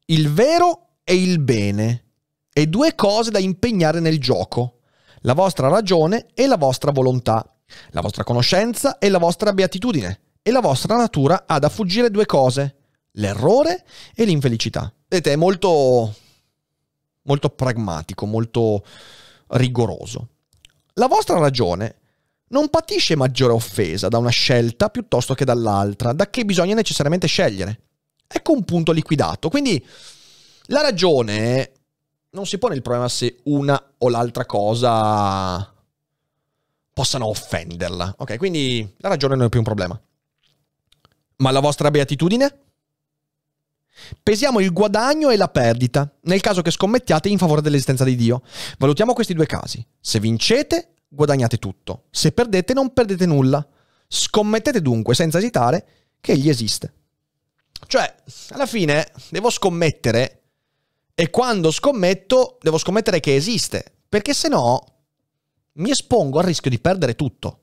Il vero e il bene. E due cose da impegnare nel gioco. La vostra ragione e la vostra volontà la vostra conoscenza e la vostra beatitudine, e la vostra natura ha da fuggire due cose, l'errore e l'infelicità. Vedete, è molto, molto pragmatico, molto rigoroso. La vostra ragione non patisce maggiore offesa da una scelta piuttosto che dall'altra, da che bisogna necessariamente scegliere. Ecco un punto liquidato. Quindi la ragione non si pone il problema se una o l'altra cosa possano offenderla. Ok, quindi la ragione non è più un problema. Ma la vostra beatitudine? Pesiamo il guadagno e la perdita, nel caso che scommettiate in favore dell'esistenza di Dio. Valutiamo questi due casi. Se vincete, guadagnate tutto. Se perdete, non perdete nulla. Scommettete dunque, senza esitare, che egli esiste. Cioè, alla fine devo scommettere e quando scommetto devo scommettere che esiste, perché se no mi espongo al rischio di perdere tutto.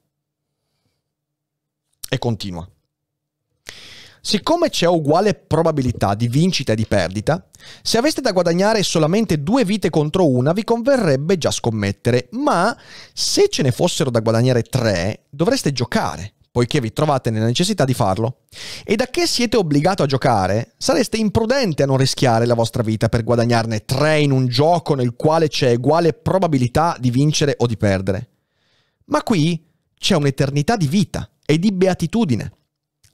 E continua. Siccome c'è uguale probabilità di vincita e di perdita, se aveste da guadagnare solamente due vite contro una vi converrebbe già scommettere, ma se ce ne fossero da guadagnare tre dovreste giocare poiché vi trovate nella necessità di farlo. E da che siete obbligato a giocare, sareste imprudente a non rischiare la vostra vita per guadagnarne tre in un gioco nel quale c'è uguale probabilità di vincere o di perdere. Ma qui c'è un'eternità di vita e di beatitudine.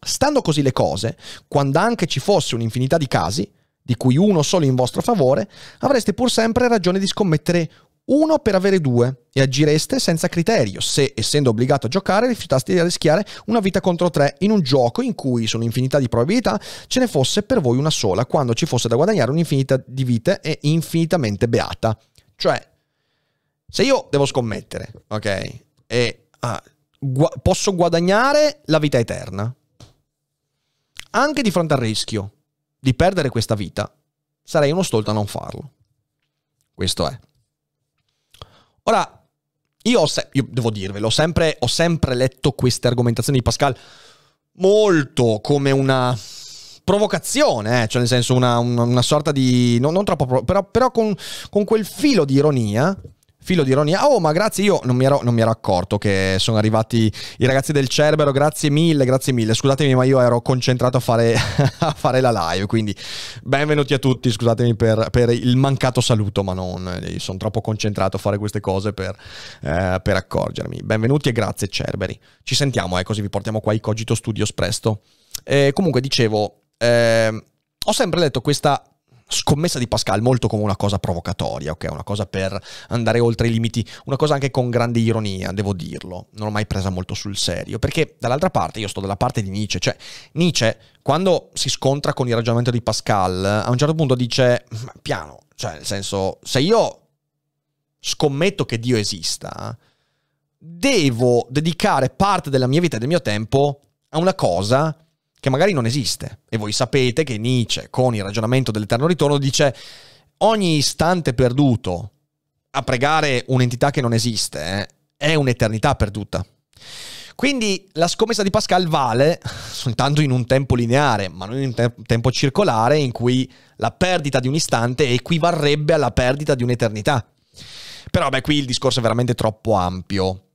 Stando così le cose, quando anche ci fosse un'infinità di casi, di cui uno solo in vostro favore, avreste pur sempre ragione di scommettere uno per avere due e agireste senza criterio se, essendo obbligato a giocare, rifiutaste di rischiare una vita contro tre in un gioco in cui, su un'infinità di probabilità, ce ne fosse per voi una sola, quando ci fosse da guadagnare un'infinità di vite e infinitamente beata. Cioè, se io devo scommettere, ok, e ah, gu- posso guadagnare la vita eterna, anche di fronte al rischio di perdere questa vita, sarei uno stolto a non farlo. Questo è. Ora, io, se- io devo dirvelo, ho sempre, ho sempre letto queste argomentazioni di Pascal molto come una provocazione, eh? cioè nel senso una, una, una sorta di... No, non troppo... Pro- però, però con, con, quel filo di ironia filo di ironia. Oh, ma grazie, io non mi, ero, non mi ero, accorto che sono arrivati i ragazzi del Cerbero. Grazie mille, grazie mille. Scusatemi, ma io ero concentrato a fare, a fare la live. Quindi, benvenuti a tutti. Scusatemi per, per il mancato saluto, ma non eh, sono troppo concentrato a fare queste cose per, eh, per accorgermi. Benvenuti e grazie, Cerberi. Ci sentiamo, eh, così vi portiamo qua i Cogito Studios presto. Eh, comunque, dicevo, eh, ho sempre letto questa scommessa di Pascal molto come una cosa provocatoria, ok? Una cosa per andare oltre i limiti, una cosa anche con grande ironia, devo dirlo. Non l'ho mai presa molto sul serio, perché dall'altra parte io sto dalla parte di Nietzsche, cioè Nietzsche quando si scontra con il ragionamento di Pascal, a un certo punto dice piano, cioè nel senso se io scommetto che Dio esista, devo dedicare parte della mia vita e del mio tempo a una cosa che magari non esiste. E voi sapete che Nietzsche, con il ragionamento dell'eterno ritorno, dice ogni istante perduto a pregare un'entità che non esiste eh, è un'eternità perduta. Quindi la scommessa di Pascal vale soltanto in un tempo lineare, ma non in un te- tempo circolare in cui la perdita di un istante equivarrebbe alla perdita di un'eternità. Però beh, qui il discorso è veramente troppo ampio.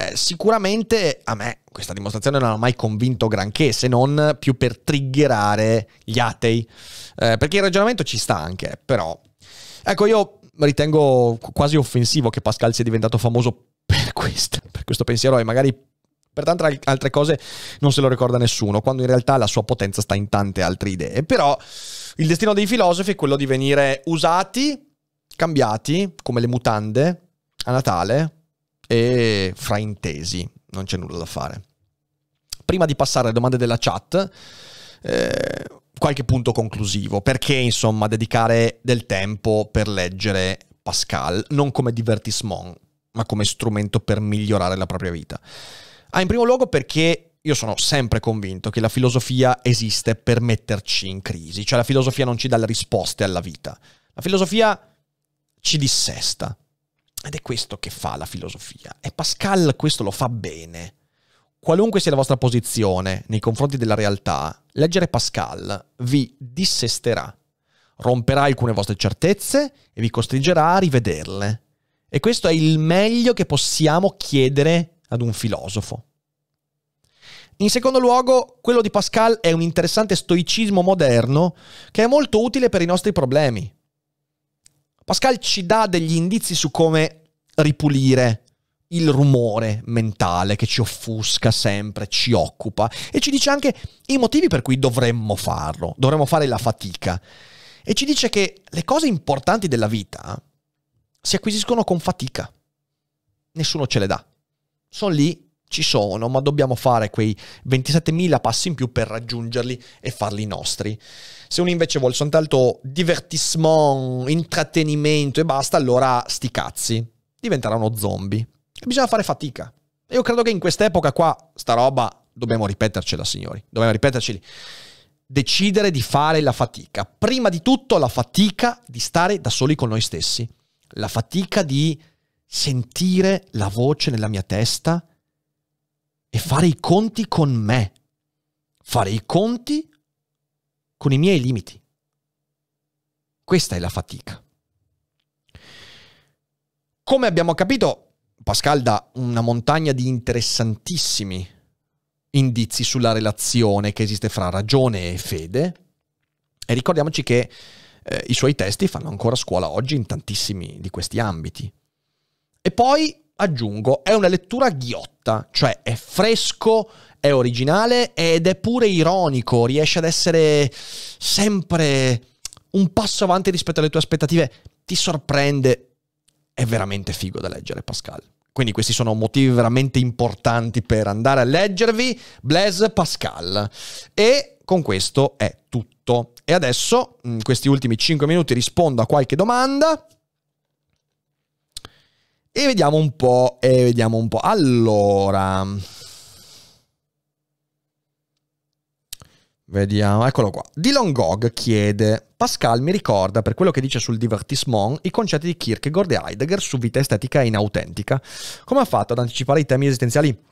Eh, sicuramente a me questa dimostrazione non ha mai convinto granché, se non più per triggerare gli atei. Eh, perché il ragionamento ci sta anche, però. Ecco, io ritengo quasi offensivo che Pascal sia diventato famoso per, questa, per questo pensiero e magari per tante altre cose non se lo ricorda nessuno, quando in realtà la sua potenza sta in tante altre idee. Però il destino dei filosofi è quello di venire usati, cambiati, come le mutande, a Natale, e fraintesi, non c'è nulla da fare. Prima di passare alle domande della chat, eh, qualche punto conclusivo, perché insomma dedicare del tempo per leggere Pascal, non come divertissement, ma come strumento per migliorare la propria vita? Ah, in primo luogo perché io sono sempre convinto che la filosofia esiste per metterci in crisi, cioè la filosofia non ci dà le risposte alla vita, la filosofia ci dissesta, ed è questo che fa la filosofia. E Pascal questo lo fa bene. Qualunque sia la vostra posizione nei confronti della realtà, leggere Pascal vi dissesterà, romperà alcune vostre certezze e vi costringerà a rivederle. E questo è il meglio che possiamo chiedere ad un filosofo. In secondo luogo, quello di Pascal è un interessante stoicismo moderno che è molto utile per i nostri problemi. Pascal ci dà degli indizi su come ripulire il rumore mentale che ci offusca sempre, ci occupa e ci dice anche i motivi per cui dovremmo farlo, dovremmo fare la fatica e ci dice che le cose importanti della vita si acquisiscono con fatica, nessuno ce le dà, sono lì ci sono, ma dobbiamo fare quei 27.000 passi in più per raggiungerli e farli nostri. Se uno invece vuole soltanto divertissement, intrattenimento e basta, allora sti cazzi, diventerà uno zombie. bisogna fare fatica. E io credo che in quest'epoca qua, sta roba, dobbiamo ripetercela, signori, dobbiamo ripeterceli. Decidere di fare la fatica. Prima di tutto la fatica di stare da soli con noi stessi. La fatica di sentire la voce nella mia testa e fare i conti con me, fare i conti con i miei limiti. Questa è la fatica. Come abbiamo capito, Pascal dà una montagna di interessantissimi indizi sulla relazione che esiste fra ragione e fede e ricordiamoci che eh, i suoi testi fanno ancora scuola oggi in tantissimi di questi ambiti. E poi aggiungo, è una lettura ghiotta, cioè è fresco, è originale ed è pure ironico, riesce ad essere sempre un passo avanti rispetto alle tue aspettative, ti sorprende, è veramente figo da leggere Pascal. Quindi questi sono motivi veramente importanti per andare a leggervi Blaise Pascal. E con questo è tutto. E adesso, in questi ultimi 5 minuti, rispondo a qualche domanda. E vediamo un po', e vediamo un po'. Allora... Vediamo, eccolo qua. Dylan Gog chiede: Pascal mi ricorda, per quello che dice sul divertissement, i concetti di Kierkegaard e Heidegger su vita estetica inautentica. Come ha fatto ad anticipare i temi esistenziali?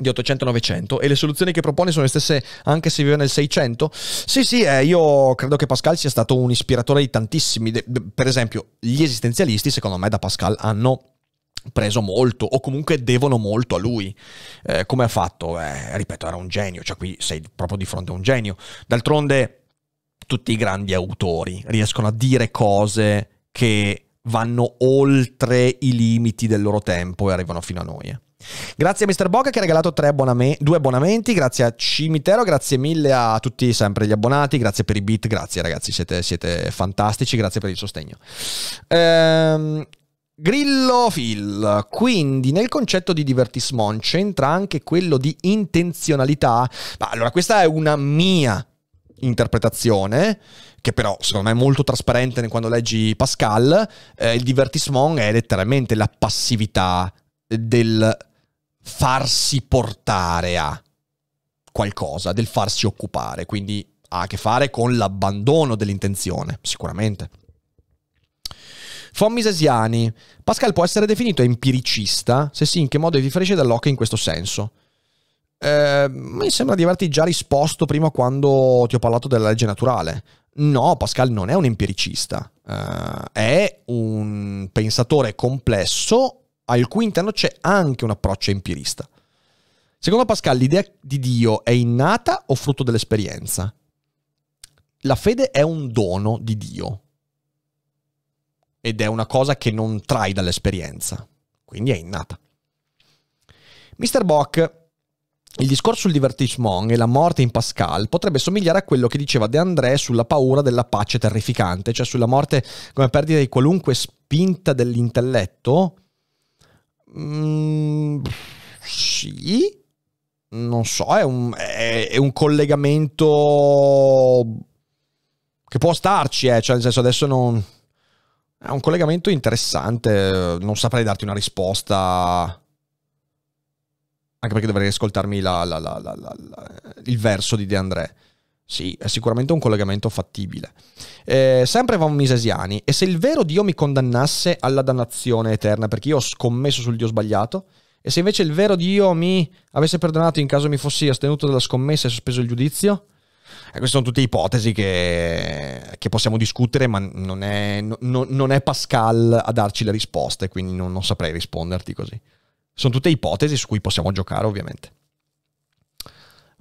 di 800-900 e le soluzioni che propone sono le stesse anche se vive nel 600? Sì, sì, eh, io credo che Pascal sia stato un ispiratore di tantissimi, de- de- per esempio gli esistenzialisti secondo me da Pascal hanno preso molto o comunque devono molto a lui. Eh, come ha fatto? Eh, ripeto, era un genio, cioè qui sei proprio di fronte a un genio. D'altronde tutti i grandi autori riescono a dire cose che vanno oltre i limiti del loro tempo e arrivano fino a noi. Grazie a Mr. Boga che ha regalato abboname- due abbonamenti, grazie a Cimitero, grazie mille a tutti sempre gli abbonati, grazie per i beat, grazie ragazzi, siete, siete fantastici, grazie per il sostegno. Ehm, Grillo Grillofil, quindi nel concetto di divertissement c'entra anche quello di intenzionalità. Ma allora questa è una mia interpretazione, che però secondo me è molto trasparente quando leggi Pascal, eh, il divertissement è letteralmente la passività del farsi portare a qualcosa, del farsi occupare, quindi ha a che fare con l'abbandono dell'intenzione, sicuramente. Fommisesiani, Pascal può essere definito empiricista se sì in che modo differisce da Locke in questo senso. Eh, mi sembra di averti già risposto prima quando ti ho parlato della legge naturale. No, Pascal non è un empiricista, eh, è un pensatore complesso al cui interno c'è anche un approccio empirista. Secondo Pascal l'idea di Dio è innata o frutto dell'esperienza? La fede è un dono di Dio, ed è una cosa che non trai dall'esperienza, quindi è innata. Mr. Bock, il discorso sul divertissement e la morte in Pascal potrebbe somigliare a quello che diceva De André sulla paura della pace terrificante, cioè sulla morte come perdita di qualunque spinta dell'intelletto. Mm, sì, non so, è un, è, è un, collegamento che può starci, eh, cioè nel senso adesso non è un collegamento interessante, non saprei darti una risposta. Anche perché dovrei ascoltarmi la, la, la, il verso di De André. Sì, è sicuramente un collegamento fattibile. Eh, sempre Van Misesiani. E se il vero Dio mi condannasse alla dannazione eterna perché io ho scommesso sul Dio sbagliato? E se invece il vero Dio mi avesse perdonato in caso mi fossi astenuto dalla scommessa e sospeso il giudizio? Eh, queste sono tutte ipotesi che, che possiamo discutere, ma non è, no, non è, Pascal a darci le risposte, quindi non, non saprei risponderti così. Sono tutte ipotesi su cui possiamo giocare, ovviamente.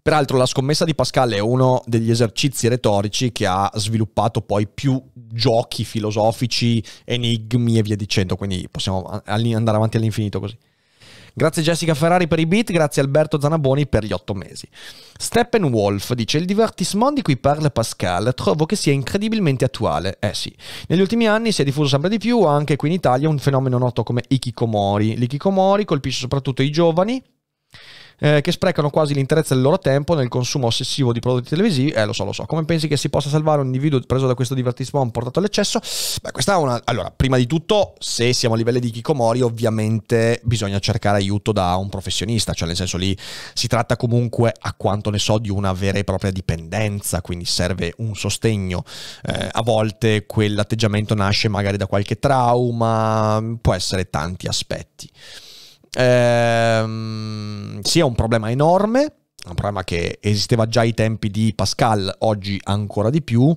Peraltro la scommessa di Pascal è uno degli esercizi retorici che ha sviluppato poi più giochi filosofici, enigmi e via dicendo, quindi possiamo andare avanti all'infinito così. Grazie Jessica Ferrari per i beat, grazie Alberto Zanaboni per gli otto mesi. Steppenwolf dice: Il divertissement di cui parla Pascal trovo che sia incredibilmente attuale. Eh sì, negli ultimi anni si è diffuso sempre di più, anche qui in Italia, un fenomeno noto come Ikikomori. L'Ikikomori colpisce soprattutto i giovani eh, che sprecano quasi l'interezza del loro tempo nel consumo ossessivo di prodotti televisivi. Eh, lo so, lo so. Come pensi che si possa salvare un individuo preso da questo divertissement portato all'eccesso? Beh, questa è una... Allora, prima di tutto, se siamo a livello di Kikomori, ovviamente bisogna cercare aiuto da un professionista, cioè nel senso lì si tratta comunque, a quanto ne so, di una vera e propria dipendenza, quindi serve un sostegno. Eh, a volte quell'atteggiamento nasce magari da qualche trauma, può essere tanti aspetti ehm, sia un problema enorme, un problema che esisteva già ai tempi di Pascal, oggi ancora di più.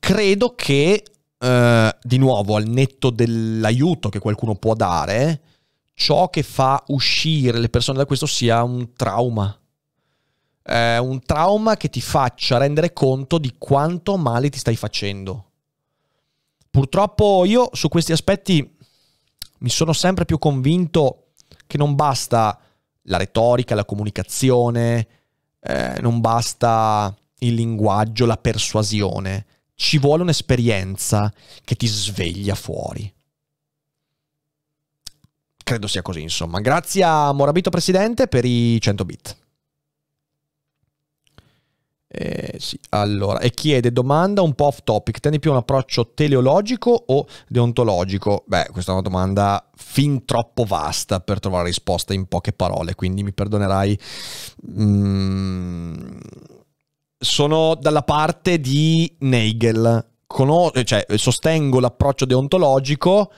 Credo che, eh, di nuovo, al netto dell'aiuto che qualcuno può dare, ciò che fa uscire le persone da questo sia un trauma. Eh, un trauma che ti faccia rendere conto di quanto male ti stai facendo. Purtroppo io su questi aspetti mi sono sempre più convinto che non basta la retorica, la comunicazione, eh, non basta il linguaggio, la persuasione. Ci vuole un'esperienza che ti sveglia fuori. Credo sia così, insomma. Grazie a Morabito Presidente per i 100 bit. Eh, sì, allora, e chiede domanda un po' off topic, tendi più un approccio teleologico o deontologico? Beh, questa è una domanda fin troppo vasta per trovare risposta in poche parole, quindi mi perdonerai. Mm, sono dalla parte di Nagel, Conos- cioè, sostengo l'approccio deontologico,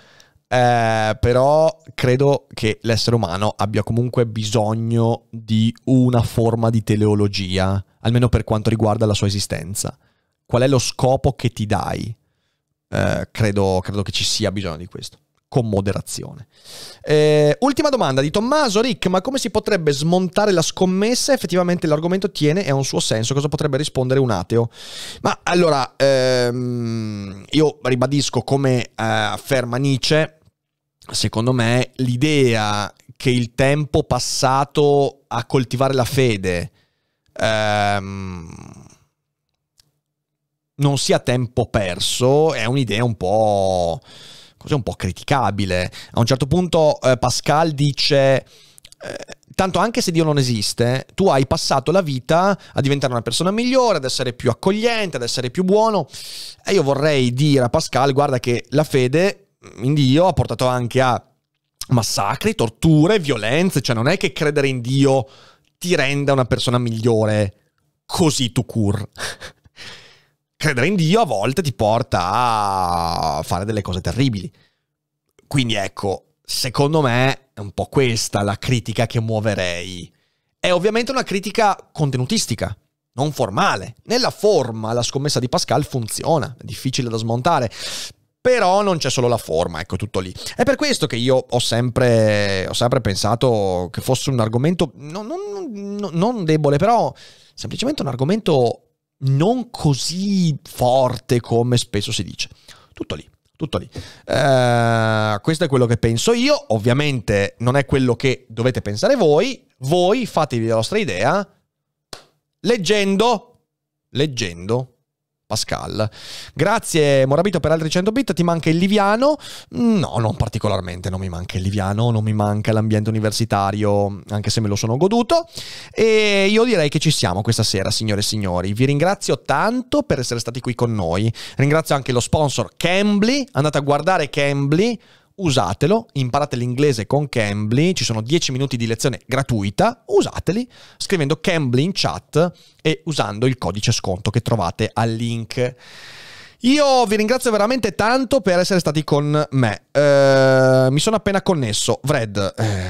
eh, però credo che l'essere umano abbia comunque bisogno di una forma di teleologia almeno per quanto riguarda la sua esistenza. Qual è lo scopo che ti dai? Eh, credo, credo che ci sia bisogno di questo con moderazione. Eh, ultima domanda di Tommaso Rick, ma come si potrebbe smontare la scommessa? Effettivamente l'argomento tiene e ha un suo senso, cosa potrebbe rispondere un ateo? Ma allora, ehm, io ribadisco come eh, afferma Nietzsche, secondo me l'idea che il tempo passato a coltivare la fede ehm, non sia tempo perso, è un'idea un po', così, un po' criticabile. A un certo punto eh, Pascal dice... Eh, tanto anche se Dio non esiste, tu hai passato la vita a diventare una persona migliore, ad essere più accogliente, ad essere più buono. E io vorrei dire a Pascal, guarda che la fede in Dio ha portato anche a massacri, torture, violenze, cioè non è che credere in Dio ti renda una persona migliore così tu cur. Credere in Dio a volte ti porta a fare delle cose terribili. Quindi ecco, secondo me è un po' questa la critica che muoverei. È ovviamente una critica contenutistica, non formale. Nella forma la scommessa di Pascal funziona, è difficile da smontare, però non c'è solo la forma, ecco tutto lì. È per questo che io ho sempre, ho sempre pensato che fosse un argomento non, non, non debole, però semplicemente un argomento non così forte come spesso si dice. Tutto lì. Tutto lì. Uh, questo è quello che penso io. Ovviamente non è quello che dovete pensare voi. Voi fatevi la vostra idea leggendo, leggendo Pascal. Grazie Morabito per altri 100 bit, ti manca il Liviano? Mm, no, non particolarmente, non mi manca il Liviano, non mi manca l'ambiente universitario, anche se me lo sono goduto. E io direi che ci siamo questa sera, signore e signori. Vi ringrazio tanto per essere stati qui con noi. Ringrazio anche lo sponsor Cambly, andate a guardare Cambly usatelo, imparate l'inglese con Cambly, ci sono 10 minuti di lezione gratuita, usateli scrivendo Cambly in chat e usando il codice sconto che trovate al link. Io vi ringrazio veramente tanto per essere stati con me. Eh, mi sono appena connesso. Vred, eh,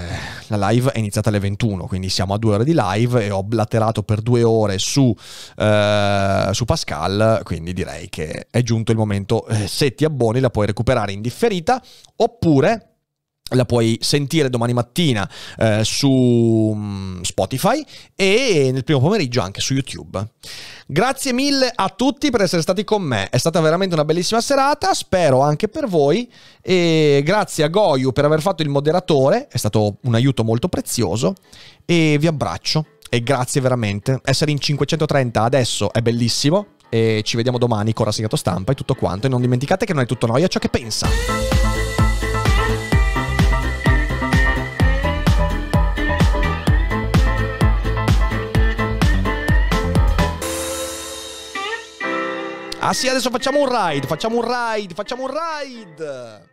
la live è iniziata alle 21, quindi siamo a due ore di live e ho blatterato per due ore su, eh, su Pascal, quindi direi che è giunto il momento. Eh, se ti abboni la puoi recuperare in differita oppure la puoi sentire domani mattina eh, su mm, Spotify e nel primo pomeriggio anche su YouTube. Grazie mille a tutti per essere stati con me, è stata veramente una bellissima serata, spero anche per voi e grazie a Goyu per aver fatto il moderatore, è stato un aiuto molto prezioso e vi abbraccio e grazie veramente. Essere in 530 adesso è bellissimo e ci vediamo domani con rassegnato stampa e tutto quanto e non dimenticate che non è tutto noi a ciò che pensa. Ah sì, adesso facciamo un ride, facciamo un ride, facciamo un ride.